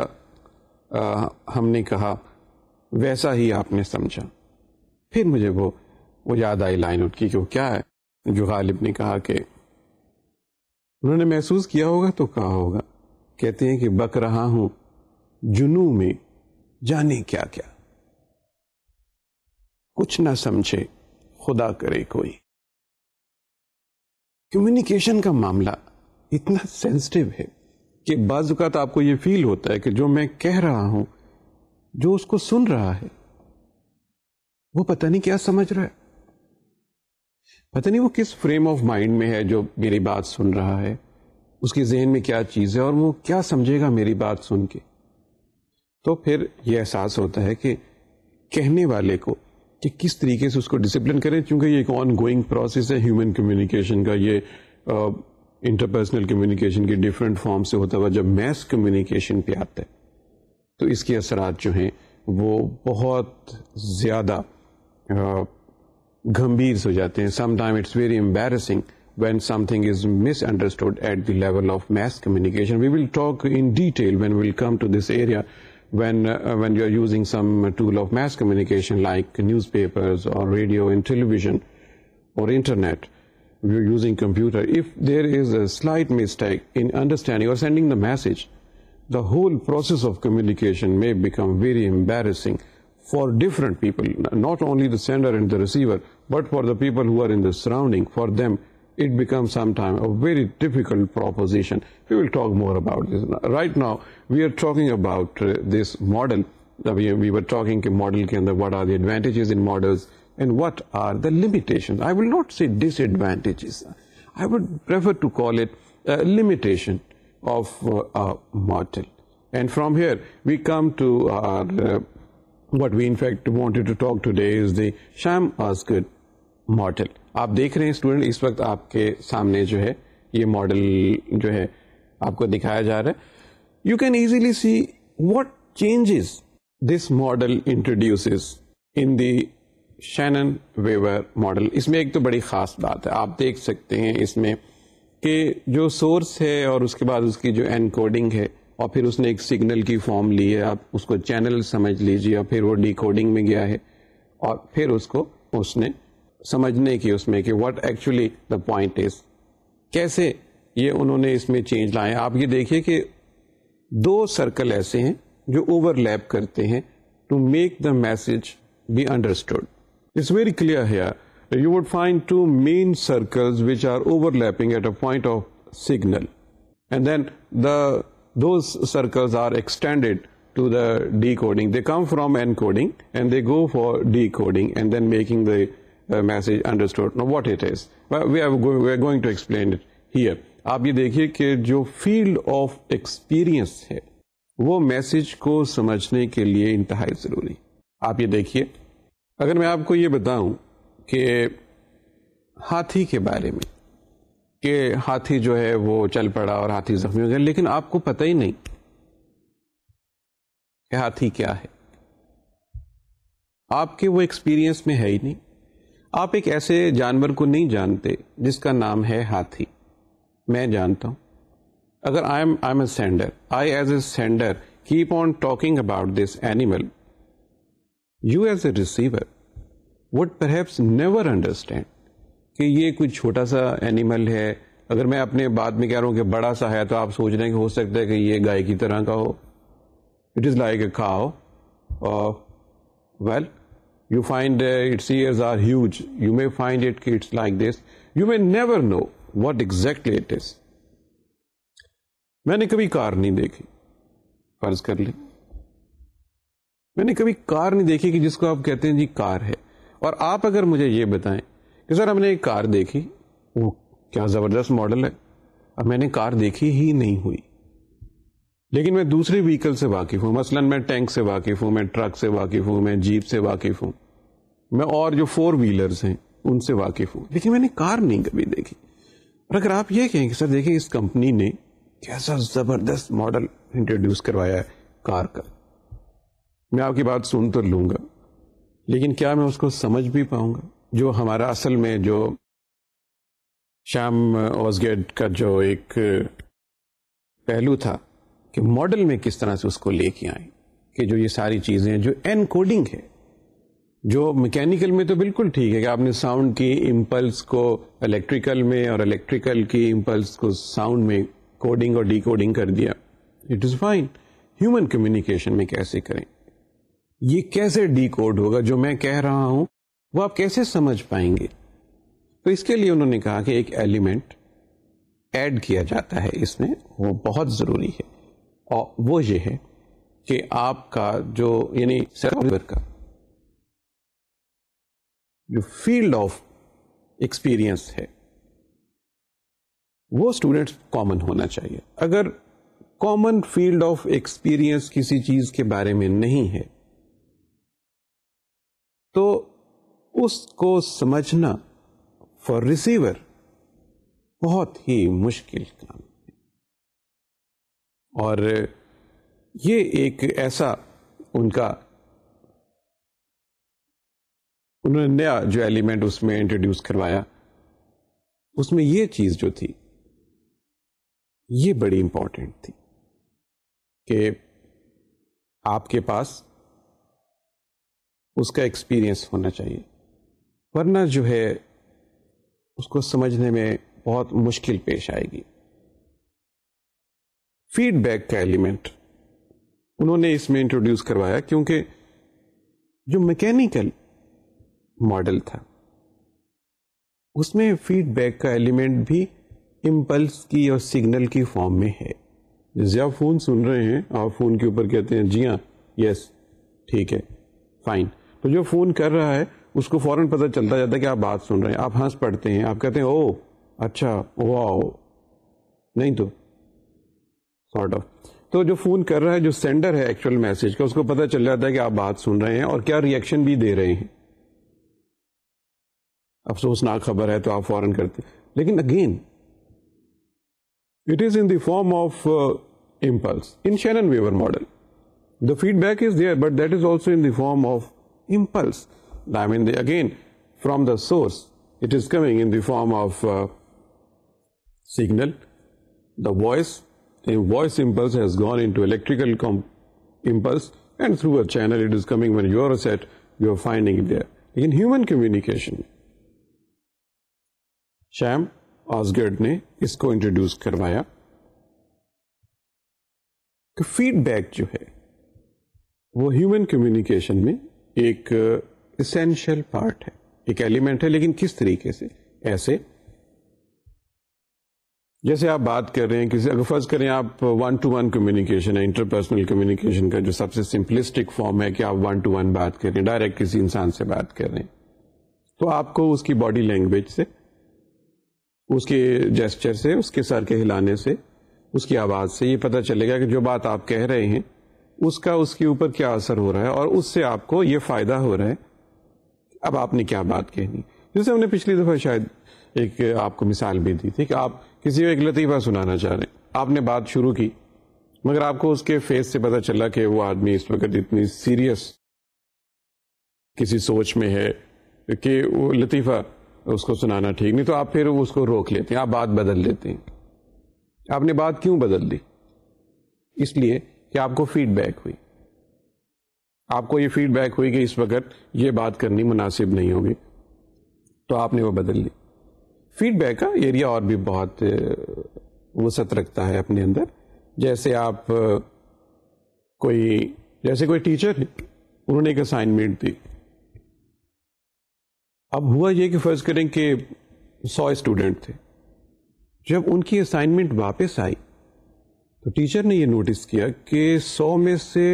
आ, हमने कहा वैसा ही आपने समझा फिर मुझे वो वो याद आई लाइन उनकी कि वो क्या है जो गालिब ने कहा कि उन्होंने महसूस किया होगा तो कहा होगा कहते हैं कि बक रहा हूं जुनू में जाने क्या क्या कुछ ना समझे खुदा करे कोई कम्युनिकेशन का मामला इतना सेंसिटिव है कि बाजुकात आपको ये फील होता है कि जो मैं कह रहा हूं जो उसको सुन रहा है वो पता नहीं क्या समझ रहा है पता नहीं वो किस फ्रेम ऑफ माइंड में है जो मेरी बात सुन रहा है उसके जहन में क्या चीज़ है और वो क्या समझेगा मेरी बात सुन के तो फिर यह एहसास होता है कि कहने वाले को कि किस तरीके से उसको डिसिप्लिन करें क्योंकि ये एक ऑन गोइंग प्रोसेस है ह्यूमन कम्युनिकेशन का ये इंटरपर्सनल कम्युनिकेशन के डिफरेंट फॉर्म से होता हुआ जब मैस कम्युनिकेशन पे आता है तो इसके असरात जो हैं वो बहुत ज़्यादा गंभीर हो जाते हैं sometime it's very embarrassing when something is misunderstood at the level of mass communication. We will talk in detail when we will come to this area when uh, when you are using some tool of mass communication like newspapers or radio and television or internet you are using computer if there is a slight mistake in understanding or sending the message the whole process of communication may become very embarrassing for different people not only the sender and the receiver but for the people who are in the surrounding for them it becomes sometimes a very difficult proposition. We will talk more about this. Right now, we are talking about uh, this model. We, we were talking model and what are the advantages in models and what are the limitations. I will not say disadvantages. I would prefer to call it a limitation of uh, a model. And from here, we come to our, uh, what we in fact wanted to talk today is the sham model. आप देख रहे हैं student इस वक्त आपके सामने जो है ये मॉडल जो है आपको दिखाया जा रहा है you can easily see what changes this model introduces in the Shannon Weaver model इसमें एक तो बड़ी खास बात है आप देख सकते हैं इसमें कि जो सोर्स है और उसके बाद उसकी जो एनकोडिंग है और फिर उसने एक सिग्नल की फॉर्म ली है आप उसको चैनल समझ लीजिए और फिर वो डिकोडिंग में गया है और फिर उसको उसने समझने की उसमें कि what actually the point is कैसे ये उन्होंने इसमें चेंज लाए आप ये देखिए कि दो सर्कल ऐसे हैं जो ओवरलैप करते हैं to make the message be understood it's very clear here you would find two main circles which are overlapping at a point of signal. And then the those circles are extended to the decoding. They come from encoding and they go for decoding and then making the message understood no what it is we are going to explain it here आप ये देखिए कि जो field of experience है वो message को समझने के लिए इंतहाई ज़रूरी आप ये देखिए अगर मैं आपको ये बताऊं कि हाथी के बारे में कि हाथी जो है वो चल पड़ा और हाथी जख्मी हो गया लेकिन आपको पता ही नहीं कि हाथी क्या है आपके वो एक्सपीरियंस में है ही नहीं आप एक ऐसे जानवर को नहीं जानते जिसका नाम है हाथी मैं जानता हूँ अगर I am I am a sender I as a sender keep on talking about this animal you as a receiver would perhaps never understand कि ये कोई छोटा सा एनिमल है अगर मैं अपने बात में कह रहा हूँ कि बड़ा सा है तो आप सोच रहे हैं कि हो सकता है कि ये गाय की तरह का हो it is like a cow well you find uh, its ears are huge, you may find it it's like this, you may never know what exactly it is. मैंने कभी कार नहीं देखी फर्ज कर ली मैंने कभी कार नहीं देखी कि जिसको आप कहते हैं जी कार है और आप अगर मुझे ये बताएं कि सर हमने एक कार देखी वो क्या ज़बरदस्त मॉडल है अब मैंने कार देखी ही नहीं हुई लेकिन मैं दूसरे व्हीकल से वाकिफ़ हूँ मसलन मैं टैंक से वाकिफ़ हूँ मैं ट्रक से वाकिफ़ हूँ मैं जीप से वाकिफ़ हूँ मैं और जो फोर व्हीलर्स हैं उनसे वाकिफ़ हूँ लेकिन मैंने कार नहीं कभी देखी और अगर आप ये कहें कि सर देखिए इस कंपनी ने कैसा ज़बरदस्त मॉडल इंट्रोड्यूस करवाया है कार का मैं आपकी बात सुन तो लूँगा लेकिन क्या मैं उसको समझ भी पाऊँगा जो हमारा असल में जो श्याम ओसगेट का जो एक पहलू था कि मॉडल में किस तरह से उसको लेके आए कि जो ये सारी चीज़ें जो एन कोडिंग है जो मैकेनिकल में तो बिल्कुल ठीक है कि आपने साउंड की इम्पल्स को इलेक्ट्रिकल में और इलेक्ट्रिकल की इम्पल्स को साउंड में कोडिंग और डिकोडिंग कर दिया it is fine human communication में कैसे करें ये कैसे डिकोड होगा जो मैं कह रहा हूं वो आप कैसे समझ पाएंगे तो इसके लिए उन्होंने कहा कि एक एलिमेंट ऐड किया जाता है इसमें वो बहुत ज़रूरी है और वो ये है कि आपका जो यानी का जो फील्ड ऑफ एक्सपीरियंस है वो स्टूडेंट कॉमन होना चाहिए अगर कॉमन फील्ड ऑफ एक्सपीरियंस किसी चीज के बारे में नहीं है तो उसको समझना फॉर रिसीवर बहुत ही मुश्किल काम और ये एक ऐसा उनका उन्होंने नया जो एलिमेंट उसमें इंट्रोड्यूस करवाया उसमें ये चीज जो थी ये बड़ी इंपॉर्टेंट थी कि आपके पास उसका एक्सपीरियंस होना चाहिए वरना जो है उसको समझने में बहुत मुश्किल पेश आएगी फीडबैक का एलिमेंट उन्होंने इसमें इंट्रोड्यूस करवाया क्योंकि जो मैकेनिकल मॉडल था उसमें फीडबैक का एलिमेंट भी इम्पल्स की और सिग्नल की फॉर्म में है जैसे आप फोन सुन रहे हैं आप फोन के ऊपर कहते हैं जी हाँ यस ठीक है फाइन तो जो फोन कर रहा है उसको फौरन पता चलता जाता है कि आप बात सुन रहे हैं आप हंस पड़ते हैं आप कहते हैं ओ अच्छा वाह नहीं तो सॉर्ट ऑफ तो जो फोन कर रहा है जो सेंडर है एक्चुअल मैसेज का उसको पता चल जाता है कि आप बात सुन रहे हैं और क्या रिएक्शन भी दे रहे हैं अफसोसनाक खबर है तो आप फौरन करते लेकिन again it is in the form of impulse in Shannon Weaver model. The feedback is there, but that is also in the form of impulse. I mean, the, again, from the source, it is coming in the form of uh, signal, the voice, a voice impulse has gone into electrical impulse and through a channel it is coming when you are set, you are finding it there. In human communication, Schramm Osgood ने इसको introduce करवाया कि feedback जो है वो human communication में एक essential part है एक एलिमेंट है लेकिन किस तरीके से ऐसे जैसे आप बात कर रहे हैं किसी अगर फर्ज करें आप वन टू वन कम्युनिकेशन है इंटरपर्सनल कम्युनिकेशन का जो सबसे सिंपलिस्टिक फॉर्म है कि आप वन टू वन बात कर रहे हैं डायरेक्ट किसी इंसान से बात कर रहे हैं तो आपको उसकी बॉडी लैंग्वेज से उसके जेस्चर से उसके सर के हिलाने से उसकी आवाज़ से ये पता चलेगा कि जो बात आप कह रहे हैं उसका उसके ऊपर क्या असर हो रहा है और उससे आपको ये फ़ायदा हो रहा है अब आपने क्या बात कहनी जैसे हमने पिछली दफ़ा शायद एक आपको मिसाल भी दी थी कि आप किसी को एक लतीफ़ा सुनाना चाह रहे आपने बात शुरू की मगर आपको उसके फेस से पता चला कि वो आदमी इस वक्त इतनी सीरियस किसी सोच में है कि वो लतीफ़ा उसको सुनाना ठीक नहीं तो आप फिर उसको रोक लेते हैं आप बात बदल लेते हैं आपने बात क्यों बदल दी इसलिए कि आपको फीडबैक हुई आपको ये फीडबैक हुई कि इस वक्त ये बात करनी मुनासिब नहीं होगी तो आपने वो बदल ली फीडबैक का हाँ, एरिया और भी बहुत वसत रखता है अपने अंदर जैसे आप कोई जैसे कोई टीचर है उन्होंने एक असाइनमेंट दी अब हुआ ये कि फर्ज करें कि सौ स्टूडेंट थे जब उनकी असाइनमेंट वापस आई तो टीचर ने ये नोटिस किया कि सौ में से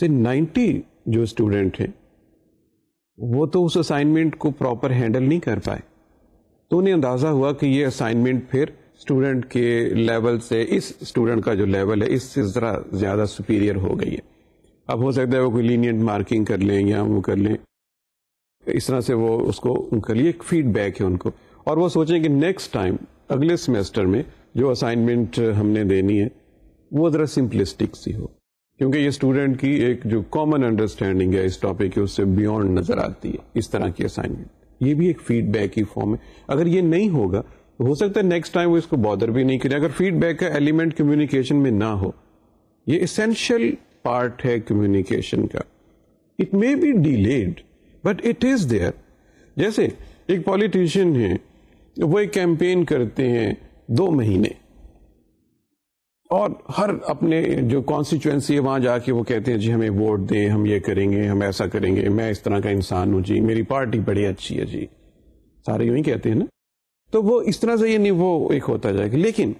से नाइन्टी जो स्टूडेंट हैं वो तो उस असाइनमेंट को प्रॉपर हैंडल नहीं कर पाए तो उन्हें अंदाज़ा हुआ कि ये असाइनमेंट फिर स्टूडेंट के लेवल से इस स्टूडेंट का जो लेवल है इससे ज़रा ज़्यादा सुपीरियर हो गई है अब हो सकता है वो कोई लीनियंट मार्किंग कर लें या वो कर लें इस तरह से वो उसको उनके लिए एक फीडबैक है उनको और वो सोचें कि नेक्स्ट टाइम अगले सेमेस्टर में जो असाइनमेंट हमने देनी है वो ज़रा सिंपलिस्टिक सी हो क्योंकि ये स्टूडेंट की एक जो कॉमन अंडरस्टैंडिंग है इस टॉपिक की उससे बियॉन्ड नज़र आती है इस तरह की असाइनमेंट ये भी एक फीडबैक की फॉर्म है अगर ये नहीं होगा तो हो सकता है नेक्स्ट टाइम वो इसको बॉदर भी नहीं करे अगर फीडबैक का एलिमेंट कम्युनिकेशन में ना हो ये इसेंशियल पार्ट है कम्युनिकेशन का it may be delayed but it is there जैसे एक पॉलिटिशियन है वो एक कैंपेन करते हैं दो महीने और हर अपने जो कॉन्स्टिट्यूएंसी है वहां जाके वो कहते हैं जी हमें वोट दें हम ये करेंगे हम ऐसा करेंगे मैं इस तरह का इंसान हूं जी मेरी पार्टी बड़ी अच्छी है जी सारे यूं ही कहते हैं ना तो वो इस तरह से ये नहीं वो एक होता जाएगा लेकिन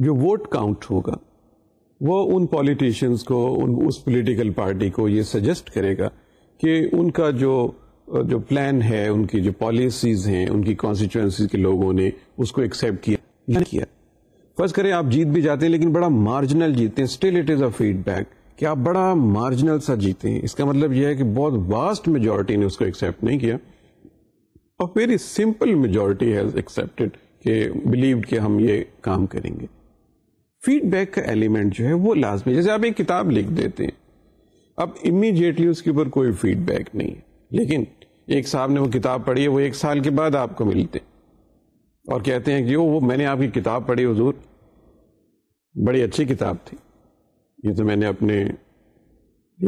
जो वोट काउंट होगा वो उन पॉलिटिशियंस को उन उस पॉलिटिकल पार्टी को ये सजेस्ट करेगा कि उनका जो जो प्लान है उनकी जो पॉलिसीज हैं उनकी कॉन्स्टिट्यूएंसी के लोगों ने उसको एक्सेप्ट किया किया फर्ज करें आप जीत भी जाते हैं लेकिन बड़ा मार्जिनल जीतते हैं still it is a feedback कि आप बड़ा मार्जिनल सा जीते हैं इसका मतलब यह है कि बहुत वास्ट मेजोरिटी ने उसको एक्सेप्ट नहीं किया और very simple majority has accepted कि बिलीव कि हम ये काम करेंगे फीडबैक का एलिमेंट जो है वो लाजमी जैसे आप एक किताब लिख देते हैं अब इमीजिएटली उसके ऊपर कोई फीडबैक नहीं है लेकिन एक साहब ने वो किताब पढ़ी है वो एक साल के बाद आपको मिलते और कहते हैं कि वो मैंने आपकी किताब पढ़ी हजूर बड़ी अच्छी किताब थी ये तो मैंने अपने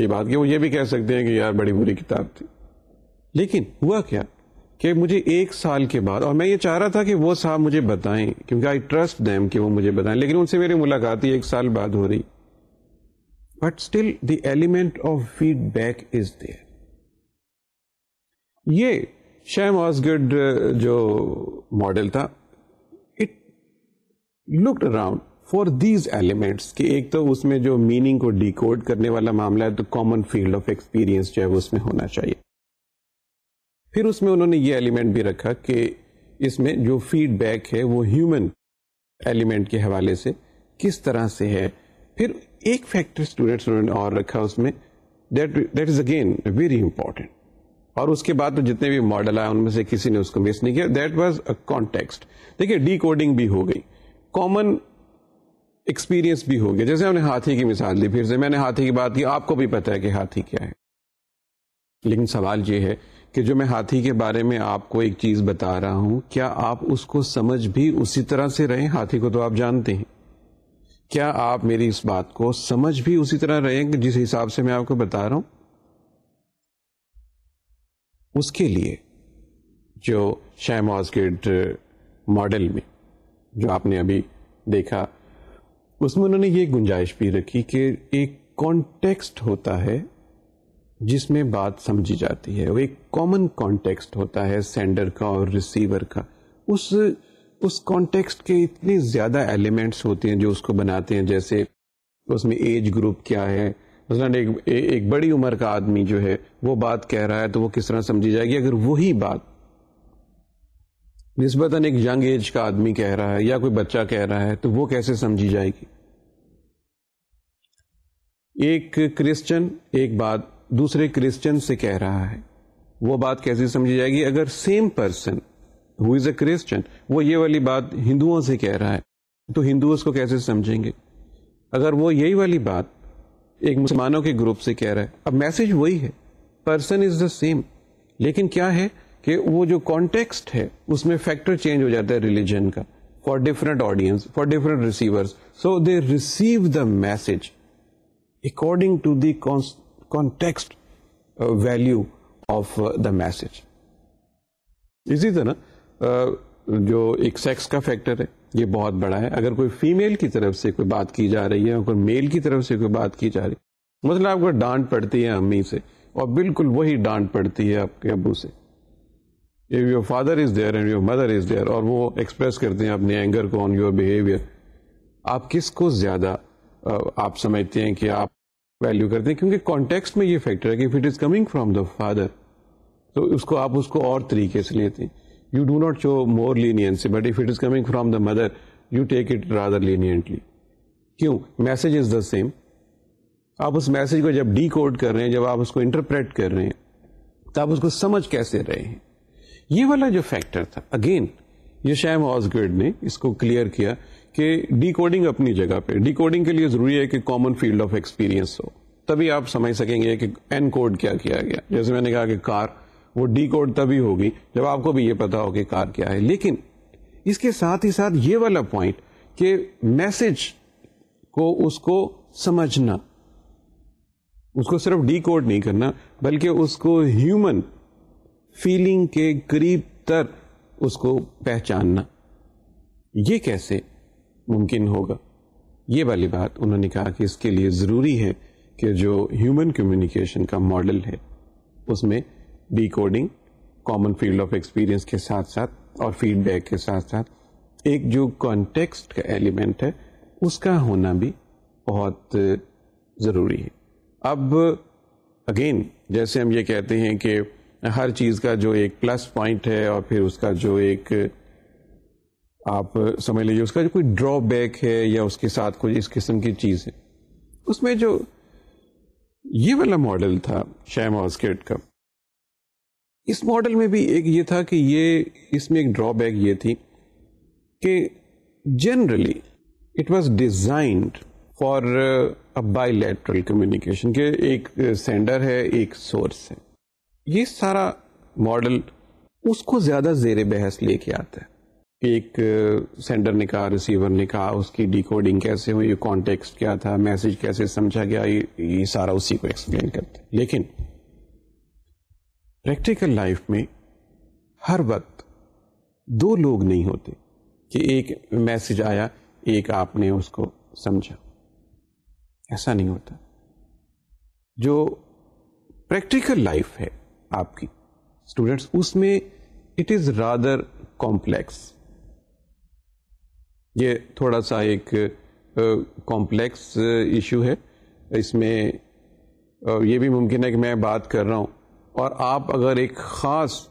ये बात की वो ये भी कह सकते हैं कि यार बड़ी बुरी किताब थी लेकिन हुआ क्या कि मुझे एक साल के बाद और मैं ये चाह रहा था कि वो साहब मुझे बताएं क्योंकि आई ट्रस्ट दैम कि वो मुझे बताएं लेकिन उनसे मेरी मुलाकात ही एक साल बाद हो रही but still the element of feedback is there ये शैम ऑसगुड जो मॉडल था it looked around for these elements कि एक तो उसमें जो मीनिंग को डिकोड करने वाला मामला है तो कॉमन फील्ड ऑफ एक्सपीरियंस जो है उसमें होना चाहिए फिर उसमें उन्होंने ये एलिमेंट भी रखा कि इसमें जो फीडबैक है वो ह्यूमन एलिमेंट के हवाले से किस तरह से है फिर एक फैक्टर स्टूडेंट्स उन्होंने और रखा उसमें that that is again very important और उसके बाद तो जितने भी मॉडल आए उनमें से किसी ने उसको मिस नहीं किया दैट वाज अ कॉन्टेक्स्ट देखिए डी कोडिंग भी हो गई कॉमन एक्सपीरियंस भी हो गया जैसे हमने हाथी की मिसाल दी फिर से मैंने हाथी की बात की आपको भी पता है कि हाथी क्या है लेकिन सवाल यह है कि जो मैं हाथी के बारे में आपको एक चीज बता रहा हूं क्या आप उसको समझ भी उसी तरह से रहे हाथी को तो आप जानते हैं क्या आप मेरी इस बात को समझ भी उसी तरह रहे जिस हिसाब से मैं आपको बता रहा हूं उसके लिए जो शहमाज मॉडल में जो आपने अभी देखा उसमें उन्होंने ये गुंजाइश भी रखी कि एक कॉन्टेक्स्ट होता है जिसमें बात समझी जाती है वो एक कॉमन कॉन्टेक्स्ट होता है सेंडर का और रिसीवर का उस उस कॉन्टेक्स्ट के इतने ज़्यादा एलिमेंट्स होते हैं जो उसको बनाते हैं जैसे उसमें एज ग्रुप क्या है मसलन एक एक बड़ी उम्र का आदमी जो है वो बात कह रहा है तो वो किस तरह समझी जाएगी अगर वही बात नस्बता एक यंग एज का आदमी कह रहा है या कोई बच्चा कह रहा है तो वो कैसे समझी जाएगी एक क्रिश्चियन एक बात दूसरे क्रिश्चियन से कह रहा है वो बात कैसे समझी जाएगी अगर same person who is a Christian वो ये वाली बात हिंदुओं से कह रहा है तो हिंदू उसको कैसे समझेंगे अगर वो यही वाली बात एक मुसलमानों के ग्रुप से कह रहा है अब मैसेज वही है पर्सन इज द सेम लेकिन क्या है कि वो जो कॉन्टेक्स्ट है उसमें फैक्टर चेंज हो जाता है रिलीजन का for different audience for different receivers so they receive the message according to the context value of the message इसी तरह uh, जो एक सेक्स का फैक्टर है ये बहुत बड़ा है अगर कोई फीमेल की तरफ से कोई बात की जा रही है और कोई मेल की तरफ से कोई बात की जा रही है मतलब आपको डांट पड़ती है अम्मी से और बिल्कुल वही डांट पड़ती है आपके अबू से if your father is there and your mother is there और वो एक्सप्रेस करते हैं अपने एंगर को ऑन योर बिहेवियर आप किस को ज्यादा आप समझते हैं कि आप वैल्यू करते हैं क्योंकि कॉन्टेक्स्ट में ये फैक्टर है कि if it is coming from the father तो उसको आप उसको और तरीके से लेते हैं you do not show more leniency but if it is coming from the mother you take it rather leniently क्यों मैसेज इज द सेम आप उस मैसेज को जब डी कोड कर रहे हैं जब आप उसको इंटरप्रेट कर रहे हैं तो आप उसको समझ कैसे रहे हैं ये वाला जो फैक्टर था अगेन ये शैम हॉजगर्ड ने इसको क्लियर किया कि डिकोडिंग अपनी जगह पे डिकोडिंग के लिए जरूरी है कि कॉमन फील्ड ऑफ एक्सपीरियंस हो तभी आप समझ सकेंगे कि एन कोड क्या किया गया जैसे मैंने कहा कि कार वो डी कोड तभी होगी जब आपको भी ये पता हो कि कार क्या है लेकिन इसके साथ ही साथ ये वाला पॉइंट कि मैसेज को उसको समझना उसको सिर्फ डी कोड नहीं करना बल्कि उसको ह्यूमन फीलिंग के करीब तर उसको पहचानना ये कैसे मुमकिन होगा ये वाली बात उन्होंने कहा कि इसके लिए ज़रूरी है कि जो ह्यूमन कम्युनिकेशन का मॉडल है उसमें decoding common field of experience के साथ साथ और फीडबैक के साथ साथ एक जो कॉन्टेक्स्ट का एलिमेंट है उसका होना भी बहुत ज़रूरी है अब अगेन जैसे हम ये कहते हैं कि हर चीज़ का जो एक प्लस पॉइंट है और फिर उसका जो एक आप समझ लीजिए उसका जो कोई ड्रॉबैक है या उसके साथ कोई इस किस्म की चीज़ है उसमें जो ये वाला मॉडल था शैम ऑस्केट का इस मॉडल में भी एक ये था कि ये इसमें एक ड्रॉबैक ये थी कि generally it was designed for a bilateral communication के एक सेंडर uh, है एक सोर्स है ये सारा मॉडल उसको ज्यादा जेर बहस लेके आता है एक सेंडर ने कहा रिसीवर ने कहा उसकी डिकोडिंग कैसे हुई कॉन्टेक्स्ट क्या था मैसेज कैसे समझा गया ये, ये सारा उसी को एक्सप्लेन करते लेकिन प्रैक्टिकल लाइफ में हर वक्त दो लोग नहीं होते कि एक मैसेज आया एक आपने उसको समझा ऐसा नहीं होता जो प्रैक्टिकल लाइफ है आपकी स्टूडेंट्स उसमें इट इज रादर कॉम्प्लेक्स ये थोड़ा सा एक कॉम्प्लेक्स uh, इशू है इसमें uh, ये भी मुमकिन है कि मैं बात कर रहा हूँ और आप अगर एक ख़ास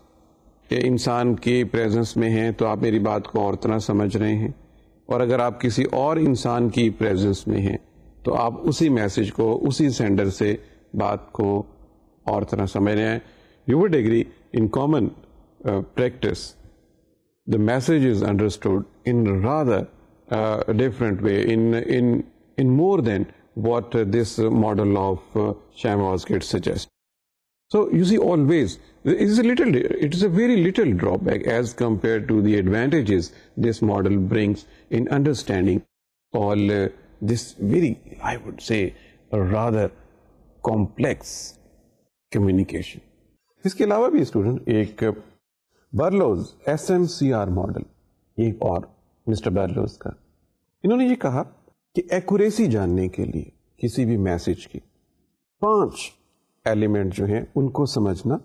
इंसान के प्रेजेंस में हैं तो आप मेरी बात को और तरह समझ रहे हैं और अगर आप किसी और इंसान की प्रेजेंस में हैं तो आप उसी मैसेज को उसी सेंडर से बात को और तरह समझ रहे हैं you would agree in common uh, practice, the message is understood in rather uh, different way, in, in, in more than what uh, this model of uh, Shamwazkit suggests. So you see always, it is a little, it is a very little drawback as compared to the advantages this model brings in understanding all uh, this very, I would say, rather complex communication. इसके अलावा भी student एक Berlo's S M C R model एक और mister बर्लोज का इन्होंने ये कहा कि एक्यूरेसी जानने के लिए किसी भी मैसेज की पांच एलिमेंट जो हैं उनको समझना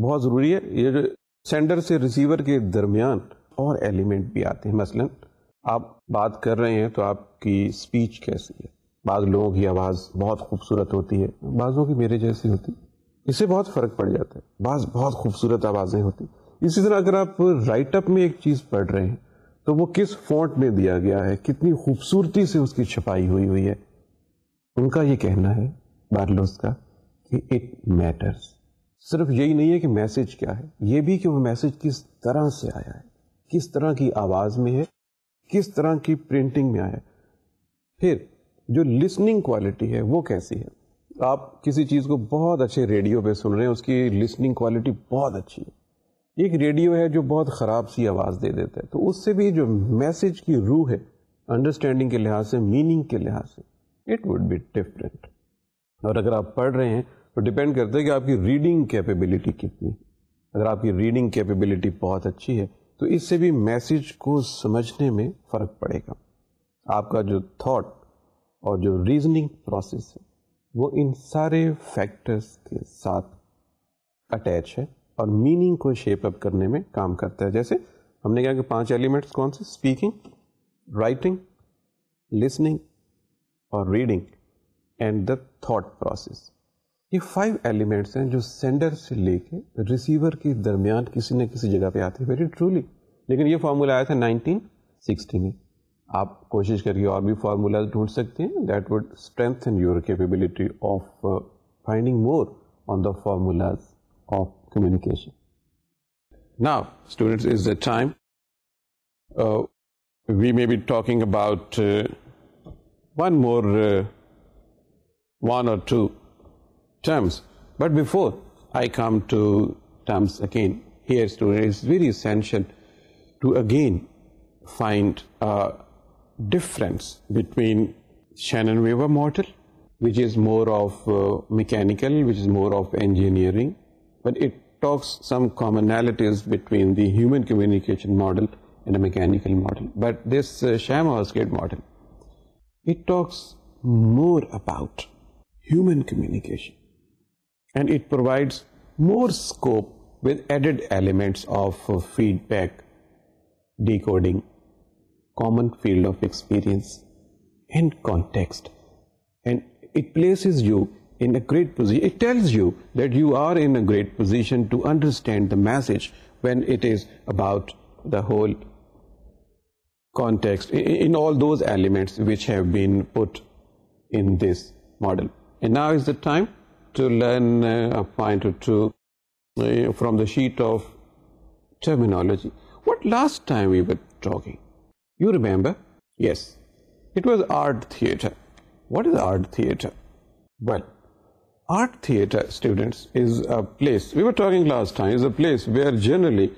बहुत ज़रूरी है ये सेंडर से रिसीवर के दरमियान और एलिमेंट भी आते हैं मसलन आप बात कर रहे हैं तो आपकी स्पीच कैसी है बाज़ लोगों की आवाज़ बहुत खूबसूरत होती है बाज़ों की मेरे जैसी होती है इससे बहुत फर्क पड़ जाता है बाज बहुत खूबसूरत आवाज़ें होती इसी तरह अगर आप राइटअप में एक चीज़ पढ़ रहे हैं तो वो किस फॉन्ट में दिया गया है कितनी खूबसूरती से उसकी छपाई हुई हुई है उनका ये कहना है बार्लोस का कि इट मैटर्स सिर्फ यही नहीं है कि मैसेज क्या है ये भी कि वो मैसेज किस तरह से आया है किस तरह की आवाज़ में है किस तरह की प्रिंटिंग में आया है फिर जो लिसनिंग क्वालिटी है वो कैसी है आप किसी चीज़ को बहुत अच्छे रेडियो पे सुन रहे हैं उसकी लिसनिंग क्वालिटी बहुत अच्छी है एक रेडियो है जो बहुत ख़राब सी आवाज़ दे देता है तो उससे भी जो मैसेज की रूह है अंडरस्टैंडिंग के लिहाज से मीनिंग के लिहाज से इट वुड बी डिफरेंट और अगर आप पढ़ रहे हैं तो डिपेंड करता है कि आपकी रीडिंग कैपेबिलिटी कितनी है अगर आपकी रीडिंग कैपेबिलिटी बहुत अच्छी है तो इससे भी मैसेज को समझने में फ़र्क पड़ेगा आपका जो थॉट और जो रीजनिंग प्रोसेस है वो इन सारे फैक्टर्स के साथ अटैच है और मीनिंग को शेप अप करने में काम करता है जैसे हमने कहा कि पांच एलिमेंट्स कौन से स्पीकिंग राइटिंग लिसनिंग और reading and the thought process ये फाइव एलिमेंट्स हैं जो सेंडर से लेके रिसीवर के दरमियान किसी न किसी जगह पे आते हैं वेरी ट्रूली लेकिन ये फार्मूला आया था 1960 में आप कोशिश करके और भी फार्मूला ढूंढ सकते हैं that would strengthen your capability of finding more on the formulas of communication. Now, students, is the time. Uh, we may be talking about uh, one more, uh, one or two terms. But before I come to terms again, here, students, it's very essential to again find a difference between Shannon Weaver model, which is more of uh, mechanical, which is more of engineering, but it talks some commonalities between the human communication model and a mechanical model. But this uh, Sham model, it talks more about human communication and it provides more scope with added elements of uh, feedback, decoding, common field of experience and context. And it places you in a great position. It tells you that you are in a great position to understand the message when it is about the whole context in all those elements which have been put in this model. And now is the time to learn uh, a point or two uh, from the sheet of terminology. What last time we were talking? You remember? Yes. It was art theater. What is art theater? Well, art theater, students, is a place, we were talking last time, is a place where generally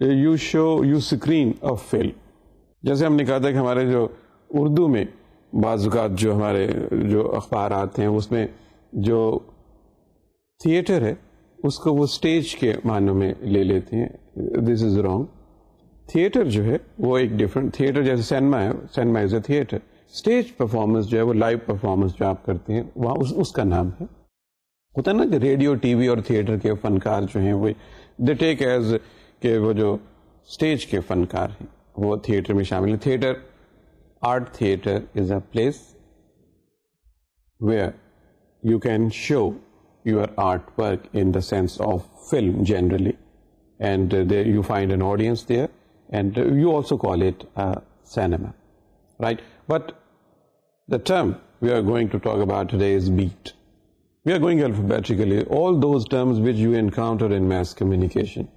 uh, you show, you screen a film. जैसे हमने कहा था कि हमारे जो उर्दू में बाज़ात जो हमारे जो अखबार हैं उसमें जो थिएटर है उसको वो स्टेज के मानों में ले लेते हैं दिस इज़ रॉन्ग थिएटर जो है वो एक डिफरेंट थिएटर जैसे सिनेमा है cinema is a theatre stage performance जो है वो लाइव परफॉर्मेंस जो आप करते हैं वहाँ उस, उसका नाम है होता है ना कि रेडियो टीवी और थिएटर के फनकार जो हैं वो दे टेक एज के वो जो स्टेज के फनकार हैं वो थिएटर में शामिल है theatre art theatre is a place where you can show your art work in the sense of film generally and you find an audience there and you also call it a uh, cinema, right? But the term we are going to talk about today is beat. We are going alphabetically, all those terms which you encounter in mass communication,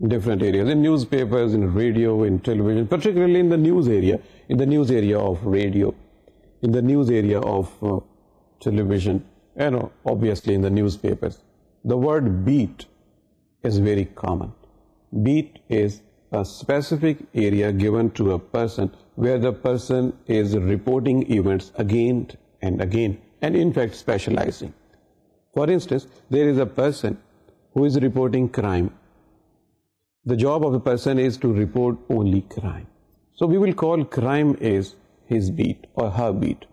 in different areas, in newspapers, in radio, in television, particularly in the news area, in the news area of radio, in the news area of uh, television, and obviously in the newspapers. The word beat is very common. Beat is a specific area given to a person where the person is reporting events again and again and in fact specializing. For instance, there is a person who is reporting crime. The job of the person is to report only crime. So we will call crime as his beat or her beat.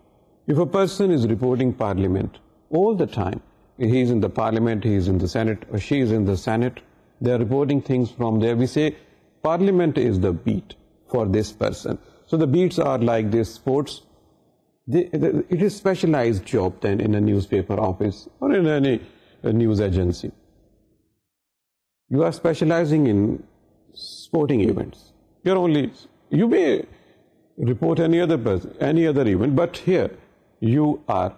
If a person is reporting parliament all the time, he is in the parliament, he is in the senate, or she is in the senate, they are reporting things from there. We say parliament is the beat for this person. So the beats are like this sports. They, it is specialized job then in a newspaper office or in any news agency. You are specializing in sporting events. You're only, you may report any other person, any other event, but here you are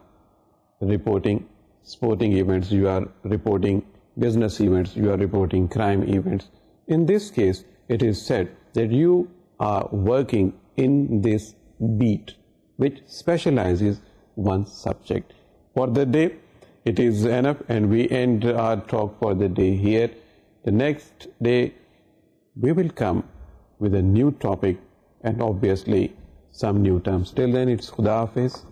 reporting sporting events, you are reporting business events, you are reporting crime events. In this case, it is said that you are working in this beat which specializes one subject. For the day, it is enough and we end our talk for the day here. The next day, we will come with a new topic and obviously some new terms. Till then, it's Khuda Hafiz.